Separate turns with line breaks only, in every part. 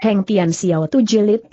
Heng Tian Xiao Tu Jilid 5.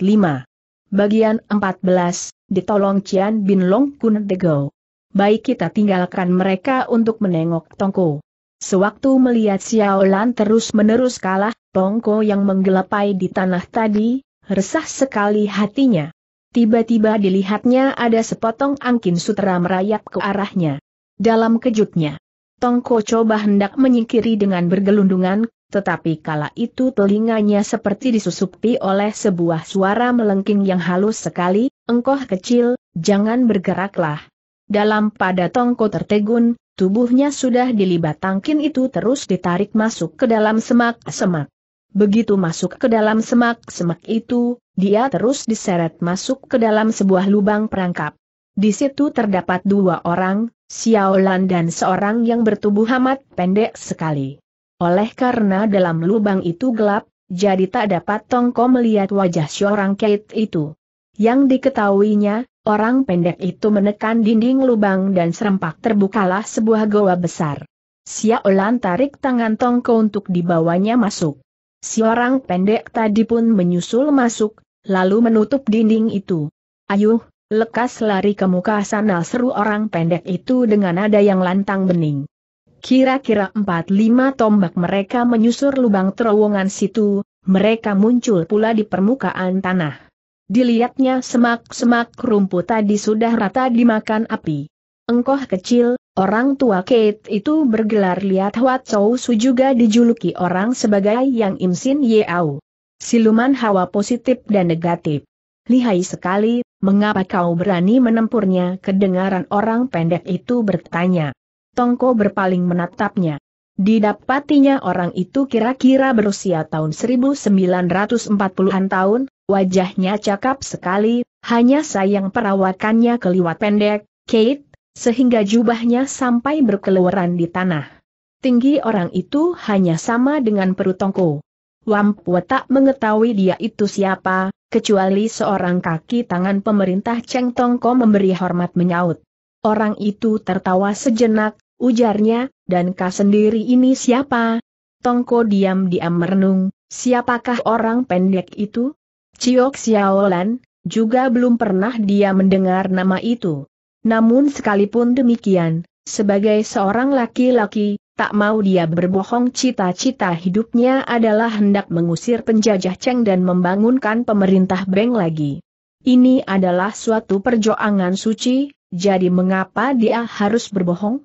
Bagian 14, ditolong Cian Bin Long Kun Go. Baik kita tinggalkan mereka untuk menengok Tongko. Sewaktu melihat Xiao Lan terus-menerus kalah, Tongko yang menggelapai di tanah tadi, resah sekali hatinya. Tiba-tiba dilihatnya ada sepotong angkin sutera merayap ke arahnya. Dalam kejutnya, Tongko coba hendak menyingkiri dengan bergelundungan, tetapi kala itu telinganya seperti disusupi oleh sebuah suara melengking yang halus sekali, engkoh kecil, jangan bergeraklah. Dalam pada tongko tertegun, tubuhnya sudah dilibat tangkin itu terus ditarik masuk ke dalam semak-semak. Begitu masuk ke dalam semak-semak itu, dia terus diseret masuk ke dalam sebuah lubang perangkap. Di situ terdapat dua orang, Xiaolan dan seorang yang bertubuh amat pendek sekali. Oleh karena dalam lubang itu gelap, jadi tak dapat Tongko melihat wajah seorang kait itu. Yang diketahuinya, orang pendek itu menekan dinding lubang dan serempak terbukalah sebuah goa besar. Xiaolan tarik tangan Tongko untuk dibawanya masuk. Si orang pendek tadi pun menyusul masuk, lalu menutup dinding itu. Ayuh, lekas lari ke muka sana seru orang pendek itu dengan nada yang lantang bening. Kira-kira empat lima tombak mereka menyusur lubang terowongan situ, mereka muncul pula di permukaan tanah. Dilihatnya semak-semak rumput tadi sudah rata dimakan api. Engkoh kecil, orang tua Kate itu bergelar lihat Huat Chou Su juga dijuluki orang sebagai Yang Imsin Yeau. Siluman hawa positif dan negatif. Lihai sekali, mengapa kau berani menempurnya kedengaran orang pendek itu bertanya. Tongko berpaling menatapnya. Didapatinya orang itu kira-kira berusia tahun 1940-an tahun, wajahnya cakap sekali, hanya sayang perawakannya keliwat pendek, Kate, sehingga jubahnya sampai berkeluaran di tanah. Tinggi orang itu hanya sama dengan perut Tongko. Wampua tak mengetahui dia itu siapa, kecuali seorang kaki tangan pemerintah Cheng Tongko memberi hormat menyaut. Orang itu tertawa sejenak, ujarnya, dan kau sendiri ini siapa? Tongko diam-diam merenung, siapakah orang pendek itu? Ciok Xiaolan, juga belum pernah dia mendengar nama itu. Namun sekalipun demikian, sebagai seorang laki-laki, tak mau dia berbohong cita-cita hidupnya adalah hendak mengusir penjajah Cheng dan membangunkan pemerintah Beng lagi. Ini adalah suatu perjuangan suci, jadi mengapa dia harus berbohong?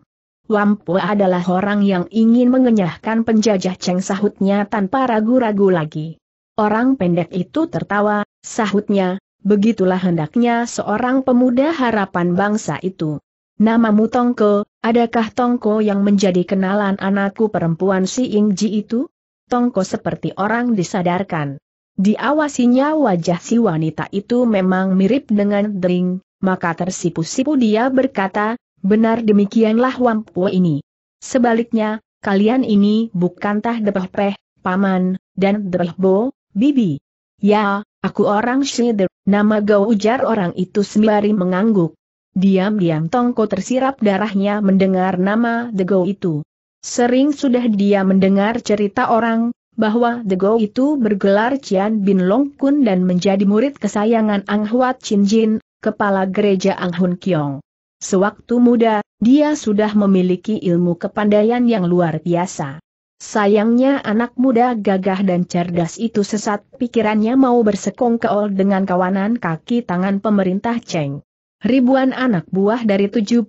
Wampu adalah orang yang ingin mengenyahkan penjajah Cheng sahutnya tanpa ragu-ragu lagi. Orang pendek itu tertawa, sahutnya, begitulah hendaknya seorang pemuda harapan bangsa itu. Namamu Tongko, adakah Tongko yang menjadi kenalan anakku perempuan si Ingji itu? Tongko seperti orang disadarkan. Diawasinya wajah si wanita itu memang mirip dengan Dering, maka tersipu-sipu dia berkata, benar demikianlah wampu ini. Sebaliknya, kalian ini bukan tah Depeh Paman, dan bo, Bibi. Ya, aku orang sih. nama gau ujar orang itu sembari mengangguk. Diam-diam Tongko tersirap darahnya mendengar nama the Go itu. Sering sudah dia mendengar cerita orang, bahwa the Go itu bergelar Cian Bin Long Kun dan menjadi murid kesayangan Ang Huat Chin Jin, kepala gereja Ang Hun Kiong. Sewaktu muda, dia sudah memiliki ilmu kepandaian yang luar biasa. Sayangnya anak muda gagah dan cerdas itu sesat pikirannya mau bersekongkol dengan kawanan kaki tangan pemerintah Cheng. Ribuan anak buah dari 72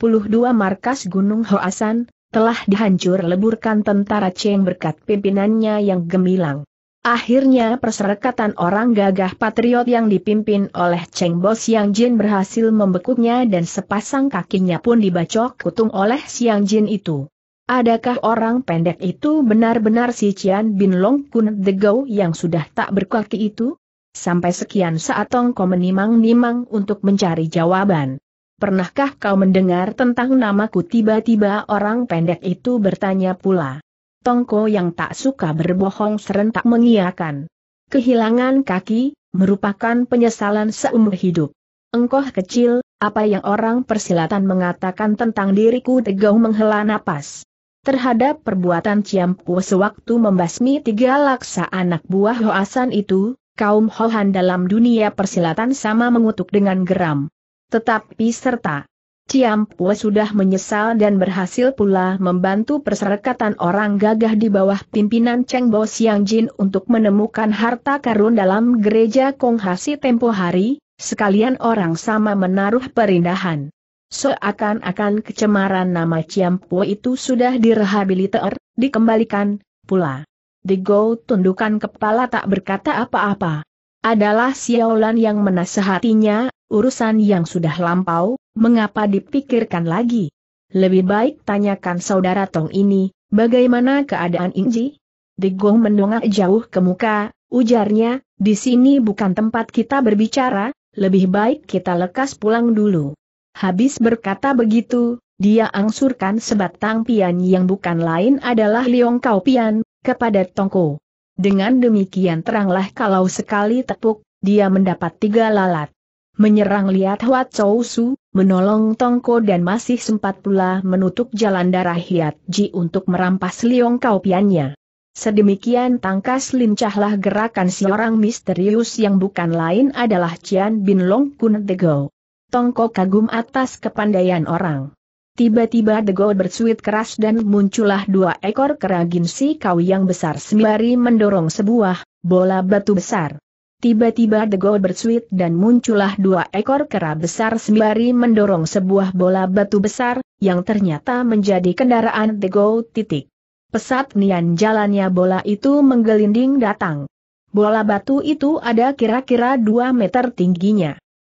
markas Gunung Hoasan, telah dihancur leburkan tentara Cheng berkat pimpinannya yang gemilang. Akhirnya perserekatan orang gagah patriot yang dipimpin oleh Cheng Bo Siang Jin berhasil membekuknya dan sepasang kakinya pun dibacok kutung oleh Siang Jin itu. Adakah orang pendek itu benar-benar si Cian Bin Long Kun Go yang sudah tak berkaki itu? Sampai sekian saat Tongko menimang-nimang untuk mencari jawaban. Pernahkah kau mendengar tentang namaku tiba-tiba orang pendek itu bertanya pula. Tongko yang tak suka berbohong serentak mengiakan. Kehilangan kaki, merupakan penyesalan seumur hidup. Engkoh kecil, apa yang orang persilatan mengatakan tentang diriku Tegau menghela napas. Terhadap perbuatan Ciampu sewaktu membasmi tiga laksa anak buah Hoasan itu, kaum Hohan dalam dunia persilatan sama mengutuk dengan geram. Tetapi serta Ciam Pue sudah menyesal dan berhasil pula membantu perserikatan orang gagah di bawah pimpinan Cheng Bo Siang Jin untuk menemukan harta karun dalam gereja Konghasi tempo hari, sekalian orang sama menaruh perindahan. Seakan-akan kecemaran nama Ciam Pue itu sudah direhabiliter, dikembalikan, pula. Digo tundukan kepala tak berkata apa-apa. Adalah Xiaolan yang menasehatinya, urusan yang sudah lampau, Mengapa dipikirkan lagi? Lebih baik tanyakan saudara Tong ini, bagaimana keadaan Inji? Digong mendongak jauh ke muka, ujarnya, di sini bukan tempat kita berbicara, lebih baik kita lekas pulang dulu. Habis berkata begitu, dia angsurkan sebatang pian yang bukan lain adalah Liong Kau Pian, kepada Tongko. Dengan demikian teranglah kalau sekali tepuk, dia mendapat tiga lalat menyerang lihat Huat Chou Su, menolong Tongko dan masih sempat pula menutup jalan darah Hiat Ji untuk merampas Liong Kau Piannya. Sedemikian tangkas lincahlah gerakan si orang misterius yang bukan lain adalah Cian Bin Long Kun Go. Tongko kagum atas kepandaian orang. Tiba-tiba Go bersuit keras dan muncullah dua ekor kera ginsi kau yang besar sembari mendorong sebuah bola batu besar. Tiba-tiba degol bersuit dan muncullah dua ekor kera besar sembari mendorong sebuah bola batu besar, yang ternyata menjadi kendaraan degol titik. Pesat nian jalannya bola itu menggelinding datang. Bola batu itu ada kira-kira 2 meter tingginya.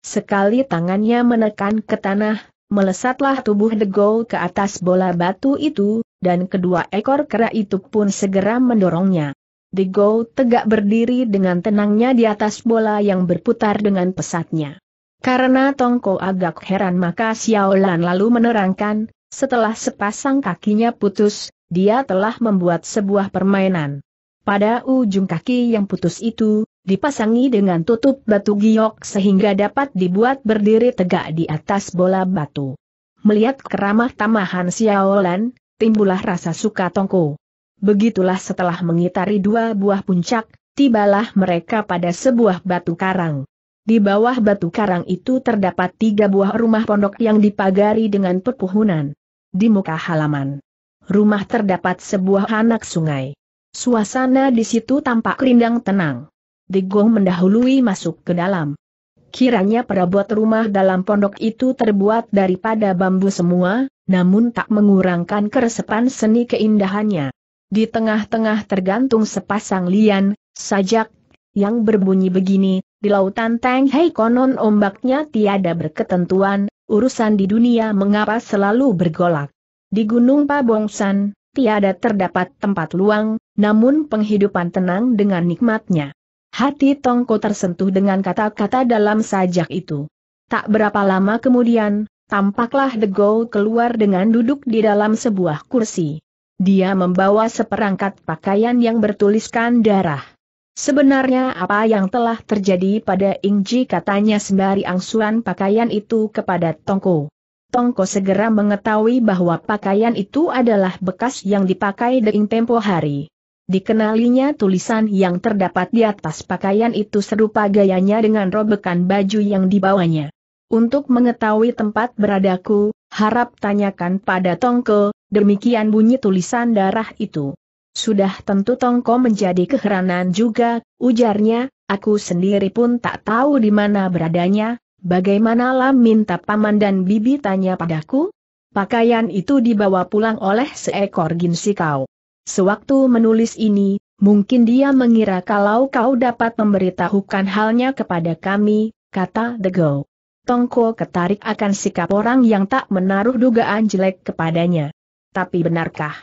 Sekali tangannya menekan ke tanah, melesatlah tubuh degol ke atas bola batu itu, dan kedua ekor kera itu pun segera mendorongnya. The Go tegak berdiri dengan tenangnya di atas bola yang berputar dengan pesatnya. Karena Tongko agak heran maka Xiaolan lalu menerangkan, setelah sepasang kakinya putus, dia telah membuat sebuah permainan. Pada ujung kaki yang putus itu, dipasangi dengan tutup batu giok sehingga dapat dibuat berdiri tegak di atas bola batu. Melihat keramah tamahan Xiaolan, timbulah rasa suka Tongko. Begitulah setelah mengitari dua buah puncak, tibalah mereka pada sebuah batu karang. Di bawah batu karang itu terdapat tiga buah rumah pondok yang dipagari dengan pepohonan. Di muka halaman rumah terdapat sebuah anak sungai. Suasana di situ tampak rindang tenang. Digong mendahului masuk ke dalam. Kiranya perabot rumah dalam pondok itu terbuat daripada bambu semua, namun tak mengurangkan keresepan seni keindahannya. Di tengah-tengah tergantung sepasang lian, sajak, yang berbunyi begini, di lautan Tang Hei konon ombaknya tiada berketentuan, urusan di dunia mengapa selalu bergolak. Di Gunung Pabongsan, tiada terdapat tempat luang, namun penghidupan tenang dengan nikmatnya. Hati Tongko tersentuh dengan kata-kata dalam sajak itu. Tak berapa lama kemudian, tampaklah The Degou keluar dengan duduk di dalam sebuah kursi. Dia membawa seperangkat pakaian yang bertuliskan darah. Sebenarnya apa yang telah terjadi pada Ingji katanya sembari angsuran pakaian itu kepada Tongko. Tongko segera mengetahui bahwa pakaian itu adalah bekas yang dipakai Deing tempo hari. Dikenalinya tulisan yang terdapat di atas pakaian itu serupa gayanya dengan robekan baju yang dibawanya. Untuk mengetahui tempat beradaku, harap tanyakan pada Tongko, Demikian bunyi tulisan darah itu. Sudah tentu Tongko menjadi keheranan juga, ujarnya, aku sendiri pun tak tahu di mana beradanya, bagaimana Lam minta paman dan bibi tanya padaku? Pakaian itu dibawa pulang oleh seekor ginsi kau. Sewaktu menulis ini, mungkin dia mengira kalau kau dapat memberitahukan halnya kepada kami, kata The Go. Tongko ketarik akan sikap orang yang tak menaruh dugaan jelek kepadanya. Tapi benarkah?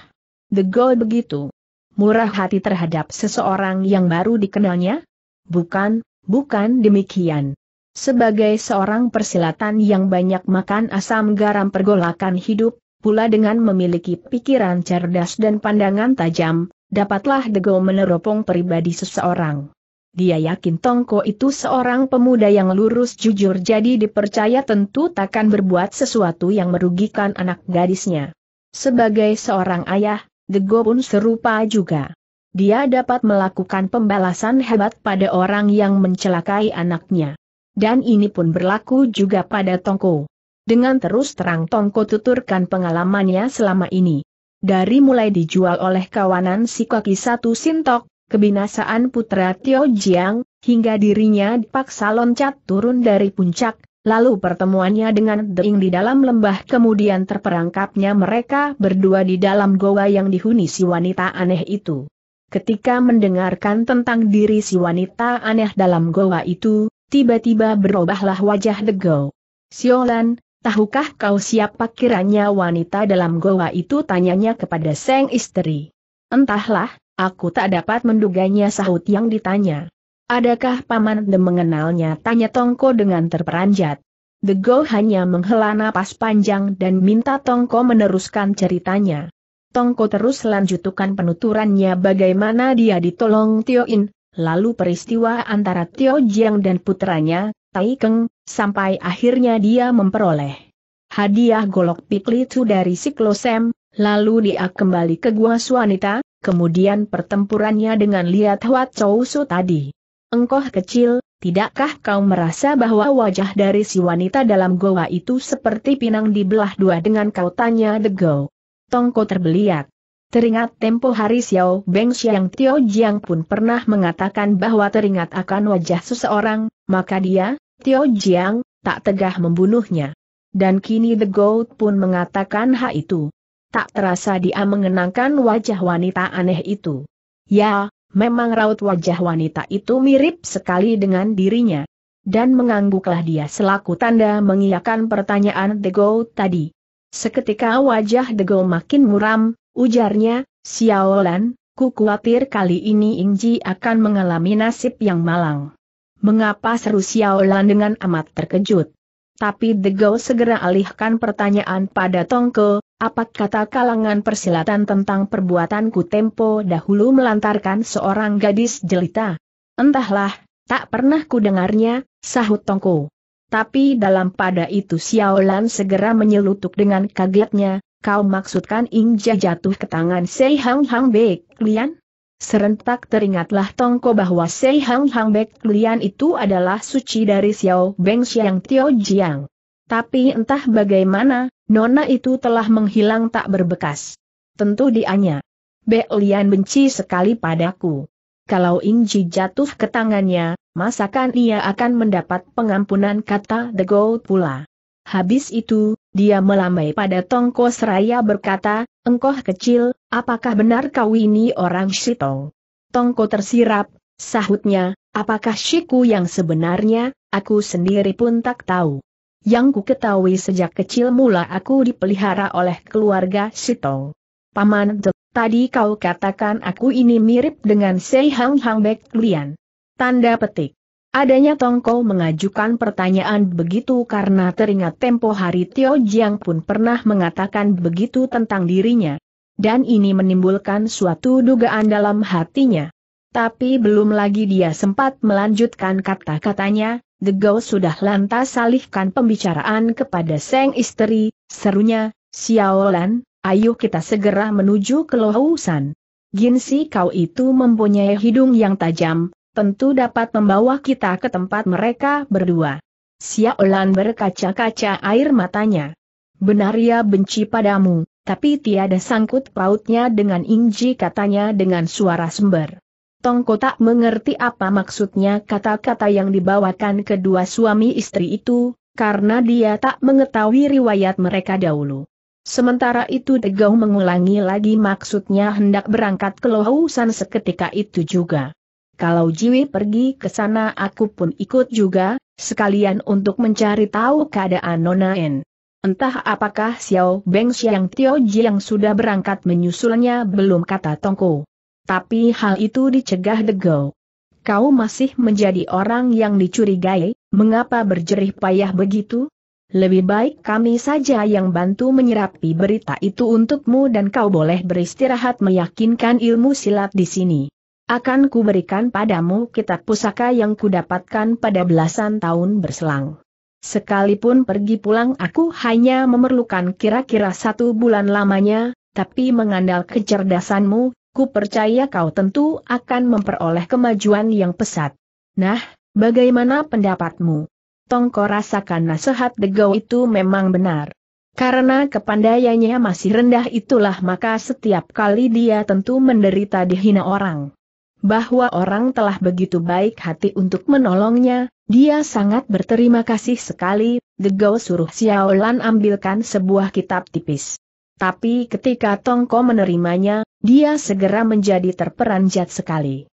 The Gold begitu. Murah hati terhadap seseorang yang baru dikenalnya? Bukan, bukan demikian. Sebagai seorang persilatan yang banyak makan asam garam pergolakan hidup, pula dengan memiliki pikiran cerdas dan pandangan tajam, dapatlah The Dego meneropong pribadi seseorang. Dia yakin Tongko itu seorang pemuda yang lurus jujur jadi dipercaya tentu takkan berbuat sesuatu yang merugikan anak gadisnya. Sebagai seorang ayah, Dego pun serupa juga. Dia dapat melakukan pembalasan hebat pada orang yang mencelakai anaknya. Dan ini pun berlaku juga pada Tongko. Dengan terus terang Tongko tuturkan pengalamannya selama ini. Dari mulai dijual oleh kawanan si kaki satu Sintok, kebinasaan putra Tio Jiang, hingga dirinya dipaksa loncat turun dari puncak, Lalu pertemuannya dengan Deing di dalam lembah kemudian terperangkapnya mereka berdua di dalam goa yang dihuni si wanita aneh itu. Ketika mendengarkan tentang diri si wanita aneh dalam goa itu, tiba-tiba berubahlah wajah Degau. Siolan, tahukah kau siapa kiranya wanita dalam goa itu tanyanya kepada sang istri. Entahlah, aku tak dapat menduganya sahut yang ditanya. Adakah Paman De mengenalnya? Tanya Tongko dengan terperanjat. The Go hanya menghela napas panjang dan minta Tongko meneruskan ceritanya. Tongko terus lanjutkan penuturannya bagaimana dia ditolong Tio In, lalu peristiwa antara Tio Jiang dan putranya, Tai Keng, sampai akhirnya dia memperoleh hadiah golok piklitu dari Siklosem, lalu dia kembali ke gua wanita, kemudian pertempurannya dengan Liat Huat Chou Su tadi engkoh kecil, tidakkah kau merasa bahwa wajah dari si wanita dalam goa itu seperti pinang dibelah dua dengan kau tanya Degau? Tongko terbeliak. Teringat tempo hari Xiao Beng Xiang Tio Jiang pun pernah mengatakan bahwa teringat akan wajah seseorang, maka dia, Tio Jiang, tak tegah membunuhnya. Dan kini The Goat pun mengatakan hal itu. Tak terasa dia mengenangkan wajah wanita aneh itu. Ya, memang raut wajah wanita itu mirip sekali dengan dirinya. Dan mengangguklah dia selaku tanda mengiyakan pertanyaan Dego tadi. Seketika wajah Dego makin muram, ujarnya, Xiaolan, ku khawatir kali ini Ingji akan mengalami nasib yang malang. Mengapa seru Xiaolan dengan amat terkejut? Tapi Dego segera alihkan pertanyaan pada Tongko, apa kata kalangan persilatan tentang perbuatanku tempo dahulu melantarkan seorang gadis jelita? Entahlah, tak pernah kudengarnya, sahut Tongko. Tapi dalam pada itu Xiaolan segera menyelutuk dengan kagetnya, kau maksudkan Ingja jatuh ke tangan Sei Hang Hang Bek Lian? Serentak teringatlah Tongko bahwa Sei Hang Hang Bek Lian itu adalah suci dari Xiao Beng Xiang Tio Jiang. Tapi entah bagaimana, nona itu telah menghilang tak berbekas. Tentu dianya. Beolian benci sekali padaku. Kalau Inji jatuh ke tangannya, masakan ia akan mendapat pengampunan kata The Gold pula. Habis itu, dia melamai pada Tongko Seraya berkata, Engkoh kecil, apakah benar kau ini orang Shitong? Tongko tersirap, sahutnya, apakah Shiku yang sebenarnya, aku sendiri pun tak tahu. Yang ku ketahui sejak kecil mula aku dipelihara oleh keluarga Sitong. Paman De, tadi kau katakan aku ini mirip dengan Sei Hang Hang Bek Lian. Tanda petik. Adanya Tongko mengajukan pertanyaan begitu karena teringat tempo hari Tio Jiang pun pernah mengatakan begitu tentang dirinya. Dan ini menimbulkan suatu dugaan dalam hatinya. Tapi belum lagi dia sempat melanjutkan kata-katanya, Degau sudah lantas salihkan pembicaraan kepada Seng istri, serunya, Xiaolan, ayo kita segera menuju ke Lohausan. Ginsi kau itu mempunyai hidung yang tajam, tentu dapat membawa kita ke tempat mereka berdua. Xiaolan berkaca-kaca air matanya. Benar ia benci padamu, tapi tiada sangkut pautnya dengan Inji katanya dengan suara sember. Tongko tak mengerti apa maksudnya kata-kata yang dibawakan kedua suami istri itu, karena dia tak mengetahui riwayat mereka dahulu. Sementara itu Tegau mengulangi lagi maksudnya hendak berangkat ke Lohusan seketika itu juga. Kalau Jiwi pergi ke sana aku pun ikut juga, sekalian untuk mencari tahu keadaan Nona En. Entah apakah Xiao Beng Xiang Tio Ji yang sudah berangkat menyusulnya belum kata Tongko. Tapi hal itu dicegah Degau. Kau masih menjadi orang yang dicurigai, mengapa berjerih payah begitu? Lebih baik kami saja yang bantu menyerapi berita itu untukmu dan kau boleh beristirahat meyakinkan ilmu silat di sini. Akan kuberikan padamu kitab pusaka yang kudapatkan pada belasan tahun berselang. Sekalipun pergi pulang aku hanya memerlukan kira-kira satu bulan lamanya, tapi mengandal kecerdasanmu, ku percaya kau tentu akan memperoleh kemajuan yang pesat. Nah, bagaimana pendapatmu? Tongko rasakan nasihat Degau itu memang benar. Karena kepandaiannya masih rendah itulah maka setiap kali dia tentu menderita dihina orang. Bahwa orang telah begitu baik hati untuk menolongnya, dia sangat berterima kasih sekali, Degau suruh Xiaolan ambilkan sebuah kitab tipis. Tapi ketika Tongko menerimanya, dia segera menjadi terperanjat sekali.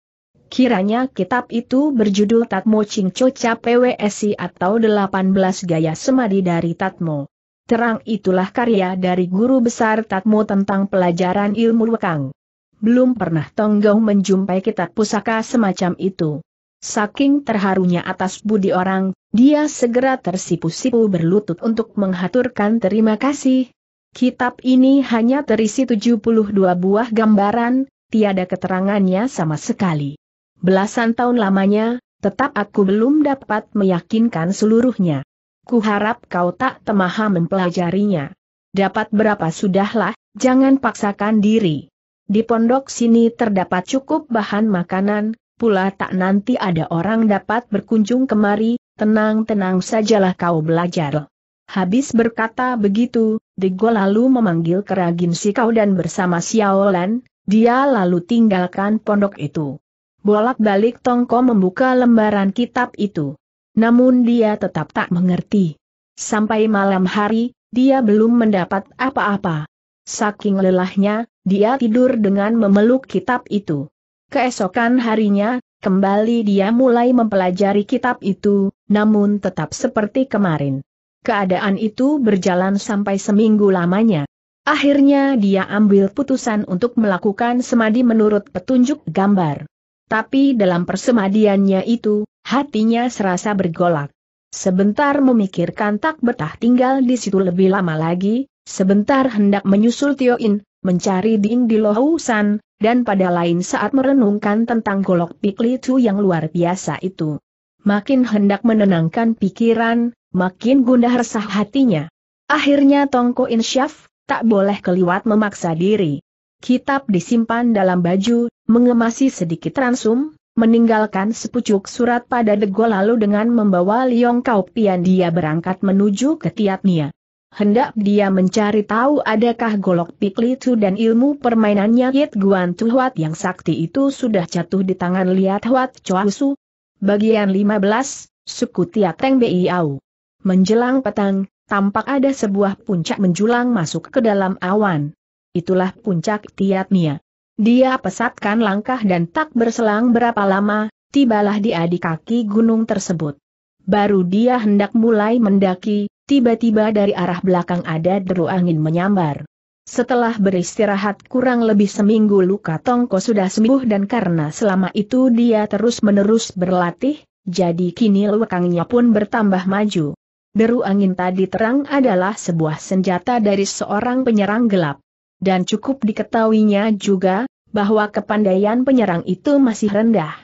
Kiranya kitab itu berjudul Tatmo Cocha PWSI atau 18 Gaya Semadi dari Tatmo. Terang itulah karya dari guru besar Tatmo tentang pelajaran ilmu Wekang. Belum pernah Tonggong menjumpai kitab pusaka semacam itu. Saking terharunya atas budi orang, dia segera tersipu-sipu berlutut untuk menghaturkan terima kasih, Kitab ini hanya terisi 72 buah gambaran, tiada keterangannya sama sekali. Belasan tahun lamanya, tetap aku belum dapat meyakinkan seluruhnya. Kuharap kau tak temaha mempelajarinya. Dapat berapa sudahlah, jangan paksakan diri. Di pondok sini terdapat cukup bahan makanan, pula tak nanti ada orang dapat berkunjung kemari, tenang-tenang sajalah kau belajar. Habis berkata begitu, Dego lalu memanggil keragin si kau dan bersama Xiaolan, dia lalu tinggalkan pondok itu. Bolak-balik Tongko membuka lembaran kitab itu. Namun dia tetap tak mengerti. Sampai malam hari, dia belum mendapat apa-apa. Saking lelahnya, dia tidur dengan memeluk kitab itu. Keesokan harinya, kembali dia mulai mempelajari kitab itu, namun tetap seperti kemarin. Keadaan itu berjalan sampai seminggu lamanya. Akhirnya dia ambil putusan untuk melakukan semadi menurut petunjuk gambar. Tapi dalam persemadiannya itu, hatinya serasa bergolak. Sebentar memikirkan tak betah tinggal di situ lebih lama lagi, sebentar hendak menyusul Tioin, mencari Ding di Lohusan, dan pada lain saat merenungkan tentang golok pikli piklicu yang luar biasa itu. Makin hendak menenangkan pikiran, makin gundah resah hatinya. Akhirnya Tongko Insyaf, tak boleh keliwat memaksa diri. Kitab disimpan dalam baju, mengemasi sedikit ransum, meninggalkan sepucuk surat pada degol lalu dengan membawa Liong Kaupian dia berangkat menuju ke tiatnia. Hendak dia mencari tahu adakah golok pikli itu dan ilmu permainannya Yit Guan Tuhuat yang sakti itu sudah jatuh di tangan Liat Huat Su. Bagian 15, Suku Tiateng Biau Menjelang petang, tampak ada sebuah puncak menjulang masuk ke dalam awan. Itulah puncak Tiatnia. Dia pesatkan langkah dan tak berselang berapa lama, tibalah dia di kaki gunung tersebut. Baru dia hendak mulai mendaki, tiba-tiba dari arah belakang ada deru angin menyambar. Setelah beristirahat kurang lebih seminggu luka Tongko sudah sembuh dan karena selama itu dia terus-menerus berlatih, jadi kini lekangnya pun bertambah maju. Deru angin tadi terang adalah sebuah senjata dari seorang penyerang gelap. Dan cukup diketahuinya juga, bahwa kepandaian penyerang itu masih rendah.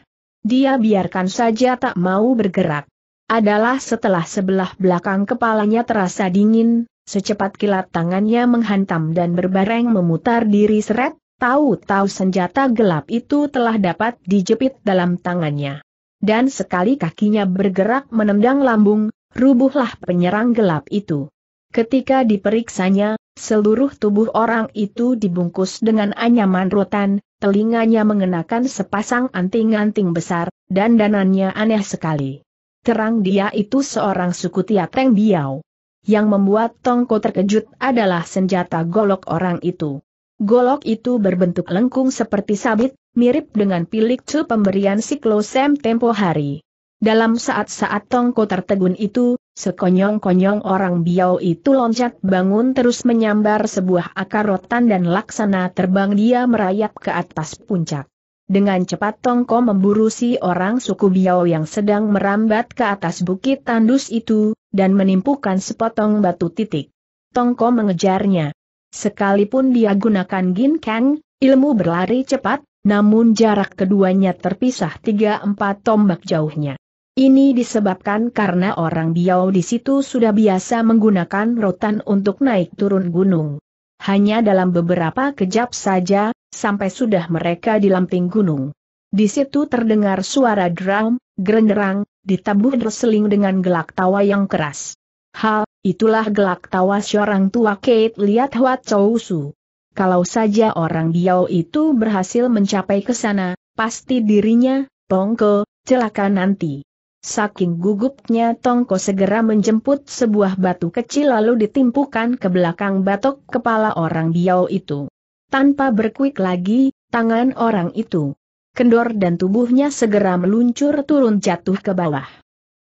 Dia biarkan saja tak mau bergerak. Adalah setelah sebelah belakang kepalanya terasa dingin, secepat kilat tangannya menghantam dan berbareng memutar diri seret, tahu-tahu senjata gelap itu telah dapat dijepit dalam tangannya. Dan sekali kakinya bergerak menendang lambung, rubuhlah penyerang gelap itu. Ketika diperiksanya, seluruh tubuh orang itu dibungkus dengan anyaman rotan, telinganya mengenakan sepasang anting-anting besar, dan danannya aneh sekali. Terang dia itu seorang suku Tiateng Biao. Yang membuat Tongko terkejut adalah senjata golok orang itu. Golok itu berbentuk lengkung seperti sabit, mirip dengan pilik cu pemberian siklosem tempo hari. Dalam saat-saat Tongko tertegun itu, sekonyong-konyong orang Biau itu loncat bangun terus menyambar sebuah akar rotan dan laksana terbang dia merayap ke atas puncak. Dengan cepat Tongko memburu si orang suku Biau yang sedang merambat ke atas bukit tandus itu, dan menimpukan sepotong batu titik. Tongko mengejarnya. Sekalipun dia gunakan ginkang, ilmu berlari cepat, namun jarak keduanya terpisah 3-4 tombak jauhnya. Ini disebabkan karena orang Biau di situ sudah biasa menggunakan rotan untuk naik turun gunung. Hanya dalam beberapa kejap saja, sampai sudah mereka di lamping gunung. Di situ terdengar suara drum, gerenderang, ditabuh berseling dengan gelak tawa yang keras. Hal, itulah gelak tawa seorang tua Kate lihat wad Chou Kalau saja orang Biau itu berhasil mencapai ke sana, pasti dirinya, Pongko, celaka nanti. Saking gugupnya Tongko segera menjemput sebuah batu kecil lalu ditimpukan ke belakang batok kepala orang Biao itu. Tanpa berkuik lagi, tangan orang itu kendor dan tubuhnya segera meluncur turun jatuh ke bawah.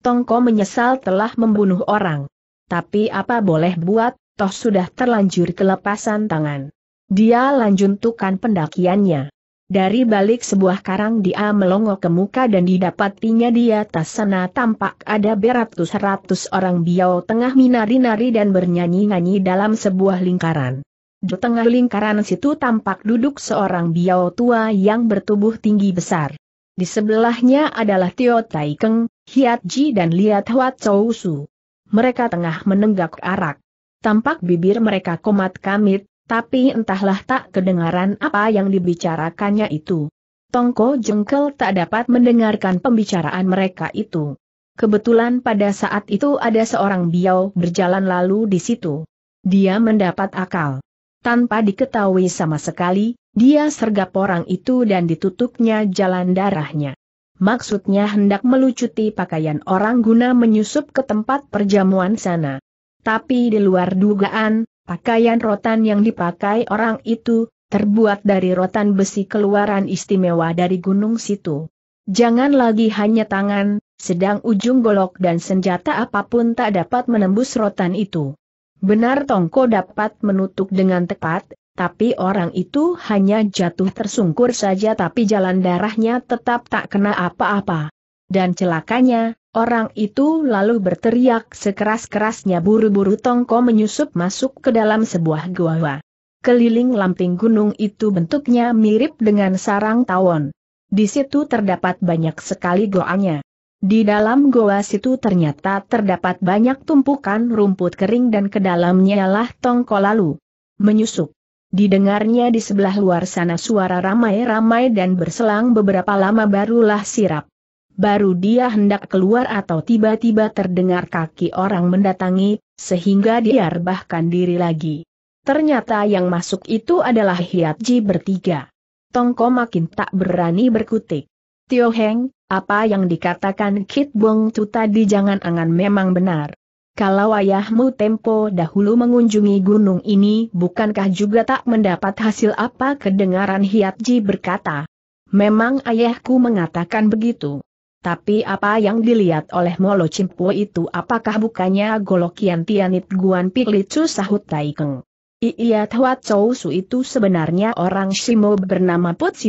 Tongko menyesal telah membunuh orang. Tapi apa boleh buat, toh sudah terlanjur kelepasan tangan. Dia lanjutkan pendakiannya. Dari balik sebuah karang dia melongo ke muka dan didapatinya di atas sana tampak ada beratus-ratus orang biau tengah minari-nari dan bernyanyi-nyanyi dalam sebuah lingkaran. Di tengah lingkaran situ tampak duduk seorang biau tua yang bertubuh tinggi besar. Di sebelahnya adalah Tio Tai Keng, Hiat Ji dan Liat Hwa Chou Su. Mereka tengah menenggak arak. Tampak bibir mereka komat kamit, tapi entahlah tak kedengaran apa yang dibicarakannya itu. Tongko Jengkel tak dapat mendengarkan pembicaraan mereka itu. Kebetulan pada saat itu ada seorang biau berjalan lalu di situ. Dia mendapat akal. Tanpa diketahui sama sekali, dia sergap orang itu dan ditutupnya jalan darahnya. Maksudnya hendak melucuti pakaian orang guna menyusup ke tempat perjamuan sana. Tapi di luar dugaan, Pakaian rotan yang dipakai orang itu, terbuat dari rotan besi keluaran istimewa dari gunung situ. Jangan lagi hanya tangan, sedang ujung golok dan senjata apapun tak dapat menembus rotan itu. Benar Tongko dapat menutup dengan tepat, tapi orang itu hanya jatuh tersungkur saja tapi jalan darahnya tetap tak kena apa-apa. Dan celakanya, Orang itu lalu berteriak sekeras-kerasnya buru-buru Tongko menyusup masuk ke dalam sebuah gua. Keliling lamping gunung itu bentuknya mirip dengan sarang tawon. Di situ terdapat banyak sekali goanya. Di dalam goa situ ternyata terdapat banyak tumpukan rumput kering dan ke dalamnya lah Tongko lalu menyusup. Didengarnya di sebelah luar sana suara ramai-ramai dan berselang beberapa lama barulah sirap Baru dia hendak keluar atau tiba-tiba terdengar kaki orang mendatangi, sehingga dia rebahkan diri lagi. Ternyata yang masuk itu adalah Hiatji bertiga. Tongko makin tak berani berkutik. Tio Heng, apa yang dikatakan Kit Bong Tu tadi jangan angan memang benar. Kalau ayahmu tempo dahulu mengunjungi gunung ini bukankah juga tak mendapat hasil apa kedengaran Hiatji berkata. Memang ayahku mengatakan begitu. Tapi apa yang dilihat oleh Molo Cimpu itu apakah bukannya golokian tianit guan piklicu sahut Taikeng. Iya Tua Chow Su itu sebenarnya orang Shimo bernama Put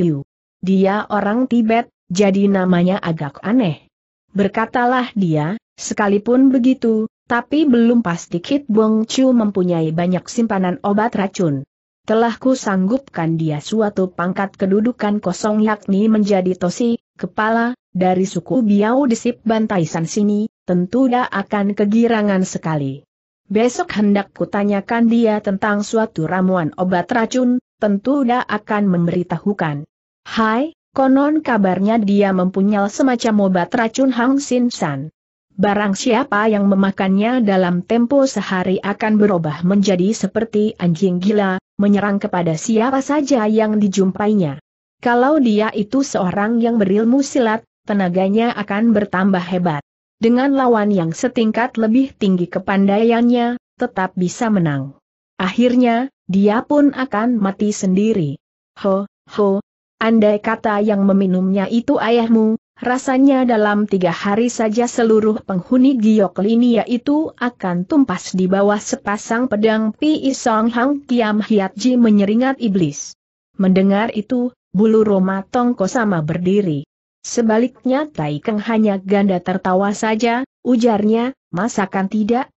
Dia orang Tibet, jadi namanya agak aneh. Berkatalah dia, sekalipun begitu, tapi belum pasti Kit Bong Chu mempunyai banyak simpanan obat racun. Telah ku sanggupkan dia suatu pangkat kedudukan kosong yakni menjadi tosi, kepala, dari suku Biau Disip Bantai San sini, tentu dia akan kegirangan sekali. Besok hendak kutanyakan dia tentang suatu ramuan obat racun, tentu dia akan memberitahukan. Hai, konon kabarnya dia mempunyai semacam obat racun Hang Sin San. Barang siapa yang memakannya dalam tempo sehari akan berubah menjadi seperti anjing gila, menyerang kepada siapa saja yang dijumpainya. Kalau dia itu seorang yang berilmu silat, tenaganya akan bertambah hebat. Dengan lawan yang setingkat lebih tinggi kepandaiannya, tetap bisa menang. Akhirnya, dia pun akan mati sendiri. Ho, ho, andai kata yang meminumnya itu ayahmu, rasanya dalam tiga hari saja seluruh penghuni Giok Gioklinia itu akan tumpas di bawah sepasang pedang Pi Song Hang Kiam Hiat Ji menyeringat iblis. Mendengar itu, bulu Roma Tongko sama berdiri. Sebaliknya Tai Keng hanya ganda tertawa saja, ujarnya, masakan tidak?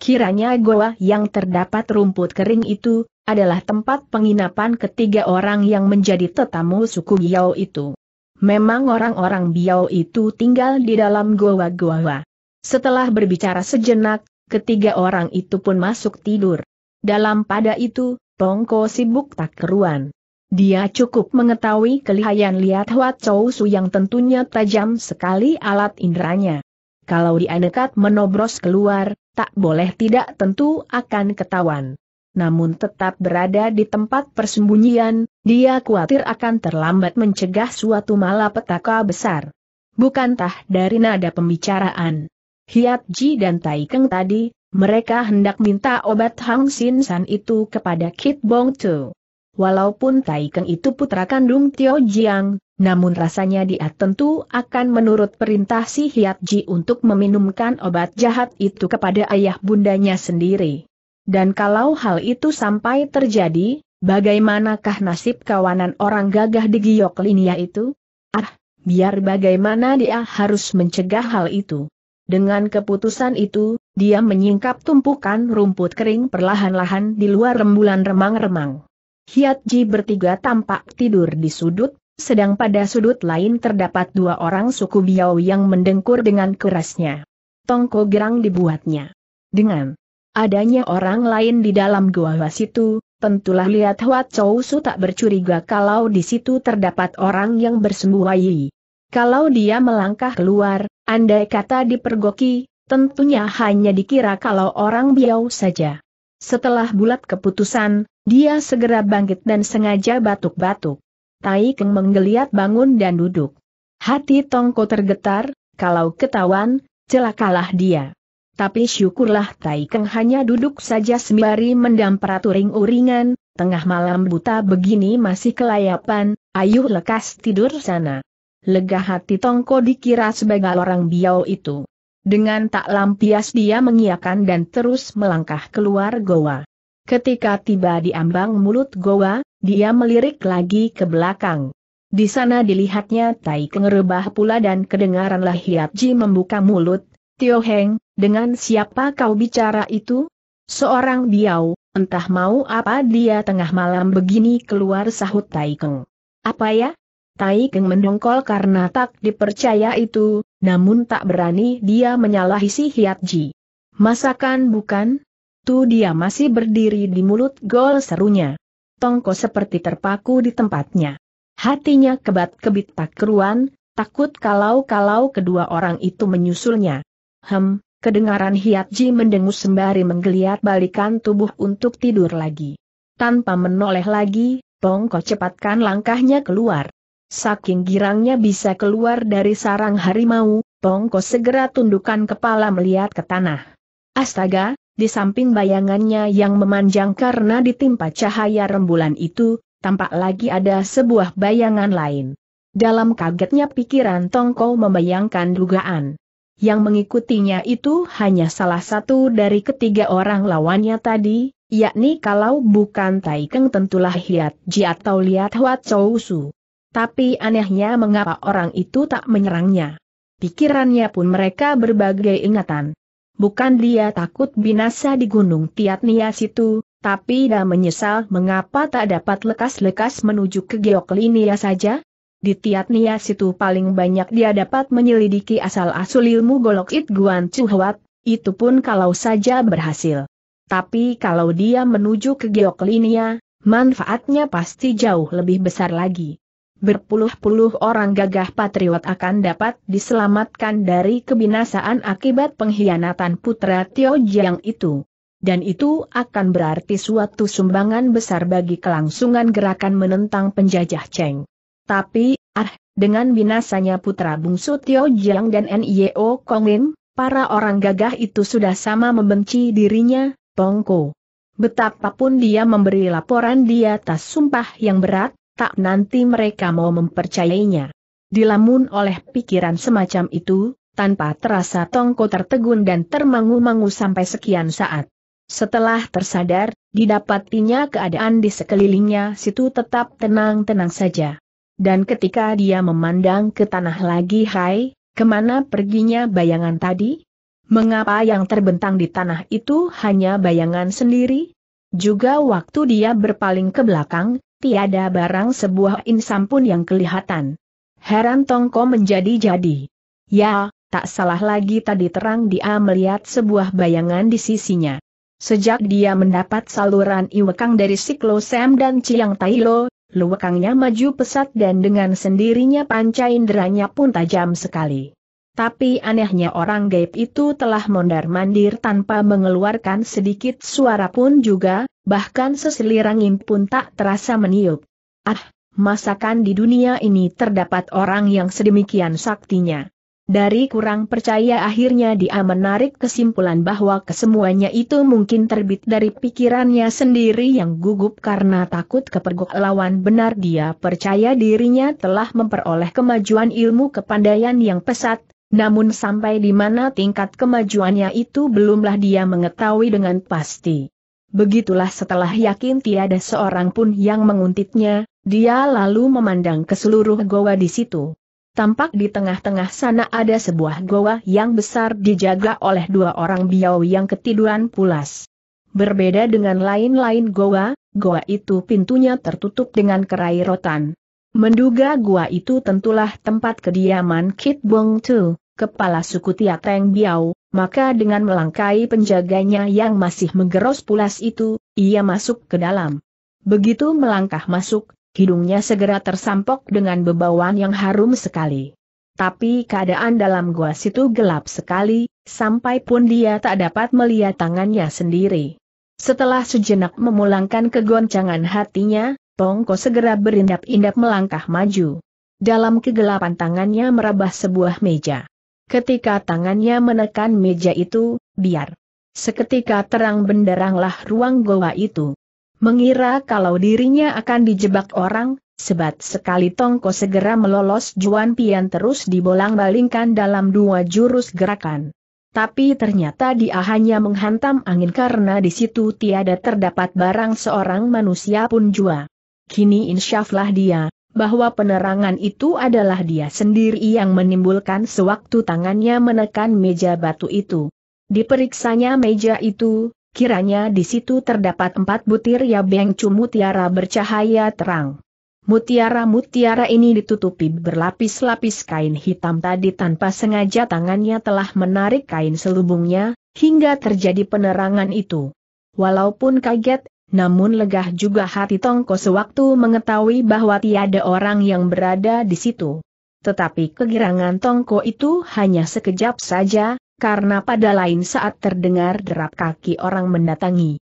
Kiranya goa yang terdapat rumput kering itu, adalah tempat penginapan ketiga orang yang menjadi tetamu suku Biao itu. Memang orang-orang Biao itu tinggal di dalam goa-goa. Setelah berbicara sejenak, ketiga orang itu pun masuk tidur. Dalam pada itu, Tongko sibuk tak keruan. Dia cukup mengetahui kelihayan lihat Huat Chow Su yang tentunya tajam sekali alat inderanya. Kalau dia nekat menobros keluar, tak boleh tidak tentu akan ketahuan. Namun tetap berada di tempat persembunyian, dia khawatir akan terlambat mencegah suatu malapetaka besar. Bukankah dari nada pembicaraan Hiat Ji dan Tai Keng tadi, mereka hendak minta obat Hang Sin San itu kepada Kit Bong Tu. Walaupun Tai Keng itu putra kandung Tio Jiang, namun rasanya dia tentu akan menurut perintah si Hiat Ji untuk meminumkan obat jahat itu kepada ayah bundanya sendiri. Dan kalau hal itu sampai terjadi, bagaimanakah nasib kawanan orang gagah di Giok Linia itu? Ah, biar bagaimana dia harus mencegah hal itu. Dengan keputusan itu, dia menyingkap tumpukan rumput kering perlahan-lahan di luar rembulan remang-remang. Hiat Ji bertiga tampak tidur di sudut, sedang pada sudut lain terdapat dua orang suku Biao yang mendengkur dengan kerasnya. Tongko gerang dibuatnya. Dengan adanya orang lain di dalam gua wasitu, tentulah lihat Huat Chou Su tak bercuriga kalau di situ terdapat orang yang bersembunyi. Kalau dia melangkah keluar, andai kata dipergoki, tentunya hanya dikira kalau orang Biao saja. Setelah bulat keputusan, dia segera bangkit dan sengaja batuk-batuk. Tai Keng menggeliat bangun dan duduk. Hati Tongko tergetar, kalau ketahuan, celakalah dia. Tapi syukurlah Tai Keng hanya duduk saja sembari mendamprat uring-uringan, tengah malam buta begini masih kelayapan, ayuh lekas tidur sana. Lega hati Tongko dikira sebagai orang biau itu. Dengan tak lampias dia mengiakan dan terus melangkah keluar goa. Ketika tiba di ambang mulut goa, dia melirik lagi ke belakang. Di sana dilihatnya Tai Kengerebah pula dan kedengaranlah Ji membuka mulut, Tio Heng, dengan siapa kau bicara itu? Seorang biau, entah mau apa dia tengah malam begini keluar sahut Tai Keng. Apa ya? Tai Keng mendongkol karena tak dipercaya itu, namun tak berani dia menyalahi si Ji. Masakan bukan? Tu dia masih berdiri di mulut gol serunya. Tongko seperti terpaku di tempatnya. Hatinya kebat-kebit tak keruan, takut kalau-kalau kedua orang itu menyusulnya. Hem, kedengaran Hiatji mendengus sembari menggeliat balikan tubuh untuk tidur lagi. Tanpa menoleh lagi, Tongko cepatkan langkahnya keluar. Saking girangnya bisa keluar dari sarang harimau, Tongko segera tundukkan kepala melihat ke tanah. Astaga, di samping bayangannya yang memanjang karena ditimpa cahaya rembulan itu, tampak lagi ada sebuah bayangan lain. Dalam kagetnya pikiran Tongko membayangkan dugaan. Yang mengikutinya itu hanya salah satu dari ketiga orang lawannya tadi, yakni kalau bukan Taikeng tentulah Hiat Ji atau Liat Huat Chou Tapi anehnya mengapa orang itu tak menyerangnya. Pikirannya pun mereka berbagai ingatan. Bukan dia takut binasa di gunung tiat Nias itu, tapi dia menyesal mengapa tak dapat lekas-lekas menuju ke Geoklinia saja. Di tiat Nias itu paling banyak dia dapat menyelidiki asal-asul ilmu golok It Guan Chuhuat, itu pun kalau saja berhasil. Tapi kalau dia menuju ke Geoklinia, manfaatnya pasti jauh lebih besar lagi berpuluh-puluh orang gagah patriot akan dapat diselamatkan dari kebinasaan akibat pengkhianatan putra Tio Jiang itu. Dan itu akan berarti suatu sumbangan besar bagi kelangsungan gerakan menentang penjajah Cheng. Tapi, ah, dengan binasanya putra bungsu Tio Jiang dan Nio Konglin, para orang gagah itu sudah sama membenci dirinya, Tongko. Betapapun dia memberi laporan di atas sumpah yang berat, tak nanti mereka mau mempercayainya. Dilamun oleh pikiran semacam itu, tanpa terasa Tongko tertegun dan termangu-mangu sampai sekian saat. Setelah tersadar, didapatinya keadaan di sekelilingnya situ tetap tenang-tenang saja. Dan ketika dia memandang ke tanah lagi hai, kemana perginya bayangan tadi? Mengapa yang terbentang di tanah itu hanya bayangan sendiri? Juga waktu dia berpaling ke belakang, tiada barang sebuah insam pun yang kelihatan. Heran Tongko menjadi-jadi. Ya, tak salah lagi tadi terang dia melihat sebuah bayangan di sisinya. Sejak dia mendapat saluran iwekang dari Siklo Siklosem dan Ciang Tailo, luwekangnya maju pesat dan dengan sendirinya panca inderanya pun tajam sekali. Tapi anehnya orang gaib itu telah mondar-mandir tanpa mengeluarkan sedikit suara pun juga, bahkan seselir angin pun tak terasa meniup. Ah, masakan di dunia ini terdapat orang yang sedemikian saktinya. Dari kurang percaya akhirnya dia menarik kesimpulan bahwa kesemuanya itu mungkin terbit dari pikirannya sendiri yang gugup karena takut kepergok lawan benar dia percaya dirinya telah memperoleh kemajuan ilmu kepandaian yang pesat, namun sampai di mana tingkat kemajuannya itu belumlah dia mengetahui dengan pasti. Begitulah setelah yakin tiada seorang pun yang menguntitnya, dia lalu memandang ke seluruh goa di situ. Tampak di tengah-tengah sana ada sebuah goa yang besar dijaga oleh dua orang biau yang ketiduran pulas. Berbeda dengan lain-lain goa, goa itu pintunya tertutup dengan kerai rotan. Menduga goa itu tentulah tempat kediaman Kit Bong Tu, kepala suku Tia Teng Biau, maka dengan melangkai penjaganya yang masih menggeros pulas itu, ia masuk ke dalam. Begitu melangkah masuk, hidungnya segera tersampok dengan bebawan yang harum sekali. Tapi keadaan dalam gua situ gelap sekali, sampai pun dia tak dapat melihat tangannya sendiri. Setelah sejenak memulangkan kegoncangan hatinya, Tongko segera berindap-indap melangkah maju. Dalam kegelapan tangannya merabah sebuah meja. Ketika tangannya menekan meja itu, biar. Seketika terang benderanglah ruang goa itu. Mengira kalau dirinya akan dijebak orang, sebat sekali Tongko segera melolos Juan Pian terus dibolang-balingkan dalam dua jurus gerakan. Tapi ternyata dia hanya menghantam angin karena di situ tiada terdapat barang seorang manusia pun jua. Kini insyaflah dia, bahwa penerangan itu adalah dia sendiri yang menimbulkan sewaktu tangannya menekan meja batu itu. Diperiksanya meja itu, kiranya di situ terdapat empat butir ya bengcu mutiara bercahaya terang. Mutiara-mutiara ini ditutupi berlapis-lapis kain hitam tadi tanpa sengaja tangannya telah menarik kain selubungnya, hingga terjadi penerangan itu. Walaupun kaget, namun legah juga hati Tongko sewaktu mengetahui bahwa tiada orang yang berada di situ. Tetapi kegirangan Tongko itu hanya sekejap saja, karena pada lain saat terdengar derap kaki orang mendatangi.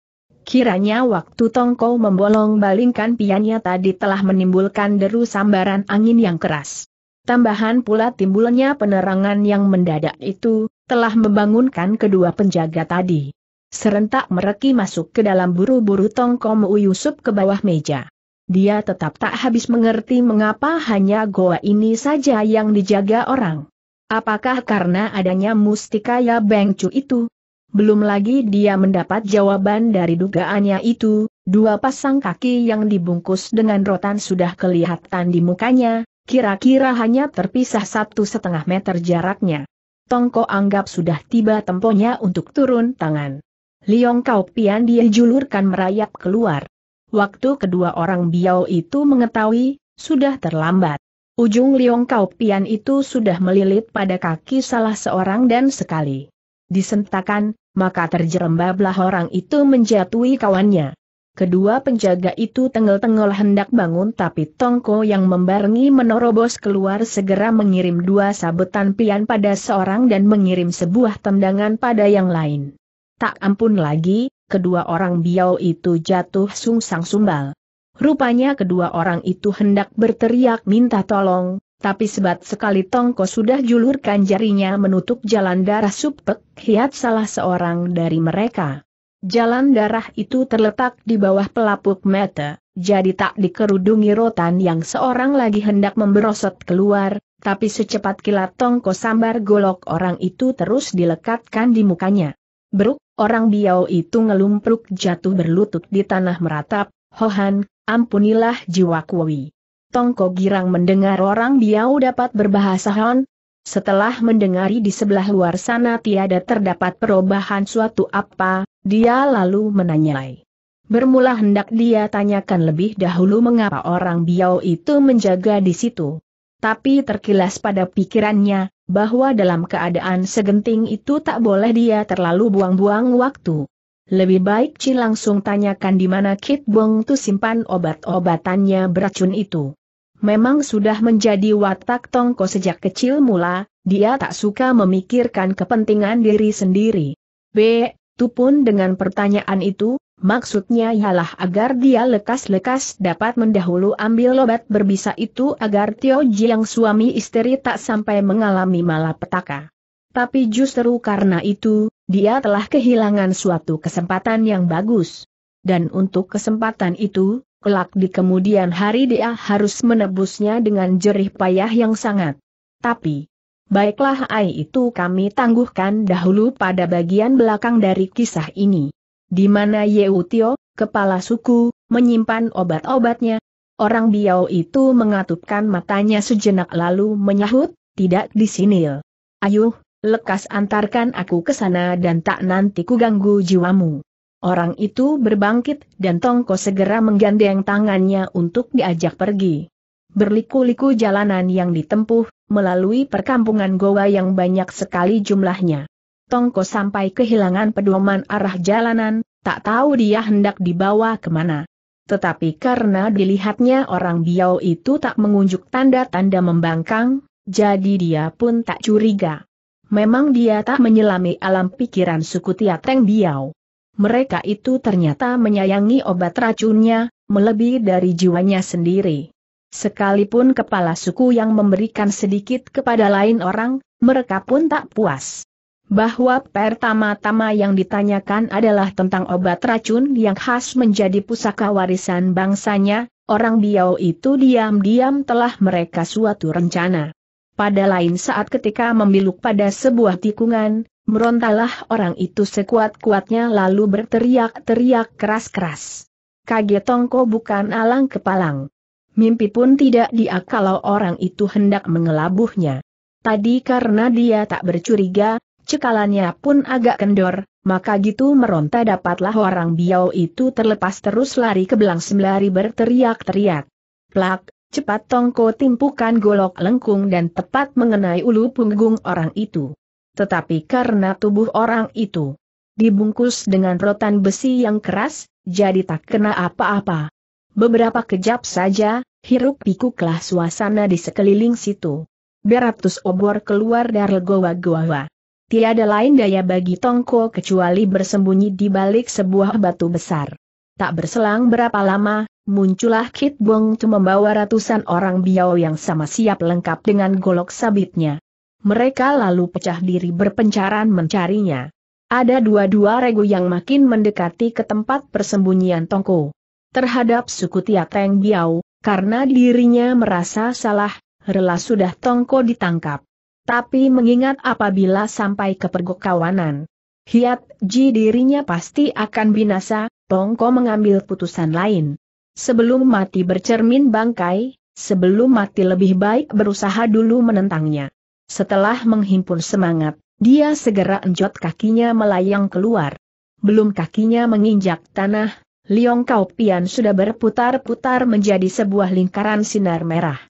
Kiranya waktu Tongko membolong balingkan piannya tadi telah menimbulkan deru sambaran angin yang keras. Tambahan pula timbulnya penerangan yang mendadak itu, telah membangunkan kedua penjaga tadi. Serentak mereki masuk ke dalam buru-buru tongkom Yusuf ke bawah meja. Dia tetap tak habis mengerti mengapa hanya goa ini saja yang dijaga orang. Apakah karena adanya mustikaya Bengcu itu? Belum lagi dia mendapat jawaban dari dugaannya itu, dua pasang kaki yang dibungkus dengan rotan sudah kelihatan di mukanya, kira-kira hanya terpisah satu setengah meter jaraknya. Tongko anggap sudah tiba temponya untuk turun tangan. Liong Kau Pian dia julurkan merayap keluar. Waktu kedua orang Biao itu mengetahui, sudah terlambat. Ujung Liong Kau Pian itu sudah melilit pada kaki salah seorang dan sekali disentakan, maka terjerembablah orang itu menjatuhi kawannya. Kedua penjaga itu tenggel-tenggel hendak bangun tapi Tongko yang membarengi menerobos keluar segera mengirim dua sabetan pian pada seorang dan mengirim sebuah tendangan pada yang lain. Tak ampun lagi, kedua orang biau itu jatuh sungsang sumbal. Rupanya kedua orang itu hendak berteriak minta tolong, tapi sebat sekali Tongko sudah julurkan jarinya menutup jalan darah Supek Hiat salah seorang dari mereka. Jalan darah itu terletak di bawah pelapuk mata, jadi tak dikerudungi rotan yang seorang lagi hendak memberosot keluar, tapi secepat kilat Tongko sambar golok orang itu terus dilekatkan di mukanya. Beruk, orang Biao itu ngelumpruk jatuh berlutut di tanah meratap, Hohan, ampunilah jiwa kuwi. Tongko Girang mendengar orang Biao dapat berbahasa Han, setelah mendengari di sebelah luar sana tiada terdapat perubahan suatu apa, dia lalu menanyai. Bermula hendak dia tanyakan lebih dahulu mengapa orang Biao itu menjaga di situ. Tapi terkilas pada pikirannya, bahwa dalam keadaan segenting itu tak boleh dia terlalu buang-buang waktu. Lebih baik Ci langsung tanyakan di mana Kit Bong tu simpan obat-obatannya beracun itu. Memang sudah menjadi watak Tongko sejak kecil mula, dia tak suka memikirkan kepentingan diri sendiri. B. Tu pun dengan pertanyaan itu, Maksudnya ialah agar dia lekas-lekas dapat mendahulu ambil obat berbisa itu agar Tio Ji yang suami istri tak sampai mengalami malapetaka. Tapi justru karena itu, dia telah kehilangan suatu kesempatan yang bagus. Dan untuk kesempatan itu, kelak di kemudian hari dia harus menebusnya dengan jerih payah yang sangat. Tapi, baiklah ai itu kami tangguhkan dahulu pada bagian belakang dari kisah ini di mana Yeutio, kepala suku, menyimpan obat-obatnya. Orang Biao itu mengatupkan matanya sejenak lalu menyahut, tidak di sini. Ayuh, lekas antarkan aku ke sana dan tak nanti kuganggu jiwamu. Orang itu berbangkit dan Tongko segera menggandeng tangannya untuk diajak pergi. Berliku-liku jalanan yang ditempuh, melalui perkampungan Goa yang banyak sekali jumlahnya. Tongko sampai kehilangan pedoman arah jalanan, tak tahu dia hendak dibawa kemana. Tetapi karena dilihatnya orang Biao itu tak mengunjuk tanda-tanda membangkang, jadi dia pun tak curiga. Memang dia tak menyelami alam pikiran suku Tiateng Biao. Mereka itu ternyata menyayangi obat racunnya, melebihi dari jiwanya sendiri. Sekalipun kepala suku yang memberikan sedikit kepada lain orang, mereka pun tak puas bahwa pertama-tama yang ditanyakan adalah tentang obat racun yang khas menjadi pusaka warisan bangsanya, orang Biao itu diam-diam telah mereka suatu rencana. Pada lain saat ketika memiluk pada sebuah tikungan, merontalah orang itu sekuat-kuatnya lalu berteriak-teriak keras-keras. Kaget Tongko bukan alang kepalang. Mimpi pun tidak dia kalau orang itu hendak mengelabuhnya. Tadi karena dia tak bercuriga, cekalannya pun agak kendor, maka gitu meronta dapatlah orang biau itu terlepas terus lari ke belang sembari berteriak-teriak. Plak, cepat Tongko timpukan golok lengkung dan tepat mengenai ulu punggung orang itu. Tetapi karena tubuh orang itu dibungkus dengan rotan besi yang keras, jadi tak kena apa-apa. Beberapa kejap saja, hiruk pikuklah suasana di sekeliling situ. Beratus obor keluar dari goa-goa tiada lain daya bagi Tongko kecuali bersembunyi di balik sebuah batu besar. Tak berselang berapa lama, muncullah Kit Bong Tu membawa ratusan orang biau yang sama siap lengkap dengan golok sabitnya. Mereka lalu pecah diri berpencaran mencarinya. Ada dua-dua regu yang makin mendekati ke tempat persembunyian Tongko. Terhadap suku Tiateng Teng Biau, karena dirinya merasa salah, rela sudah Tongko ditangkap. Tapi mengingat apabila sampai ke pergok kawanan, Hiat Ji dirinya pasti akan binasa, Tongko mengambil putusan lain. Sebelum mati bercermin bangkai, sebelum mati lebih baik berusaha dulu menentangnya. Setelah menghimpun semangat, dia segera enjot kakinya melayang keluar. Belum kakinya menginjak tanah, Liong Kaupian sudah berputar-putar menjadi sebuah lingkaran sinar merah.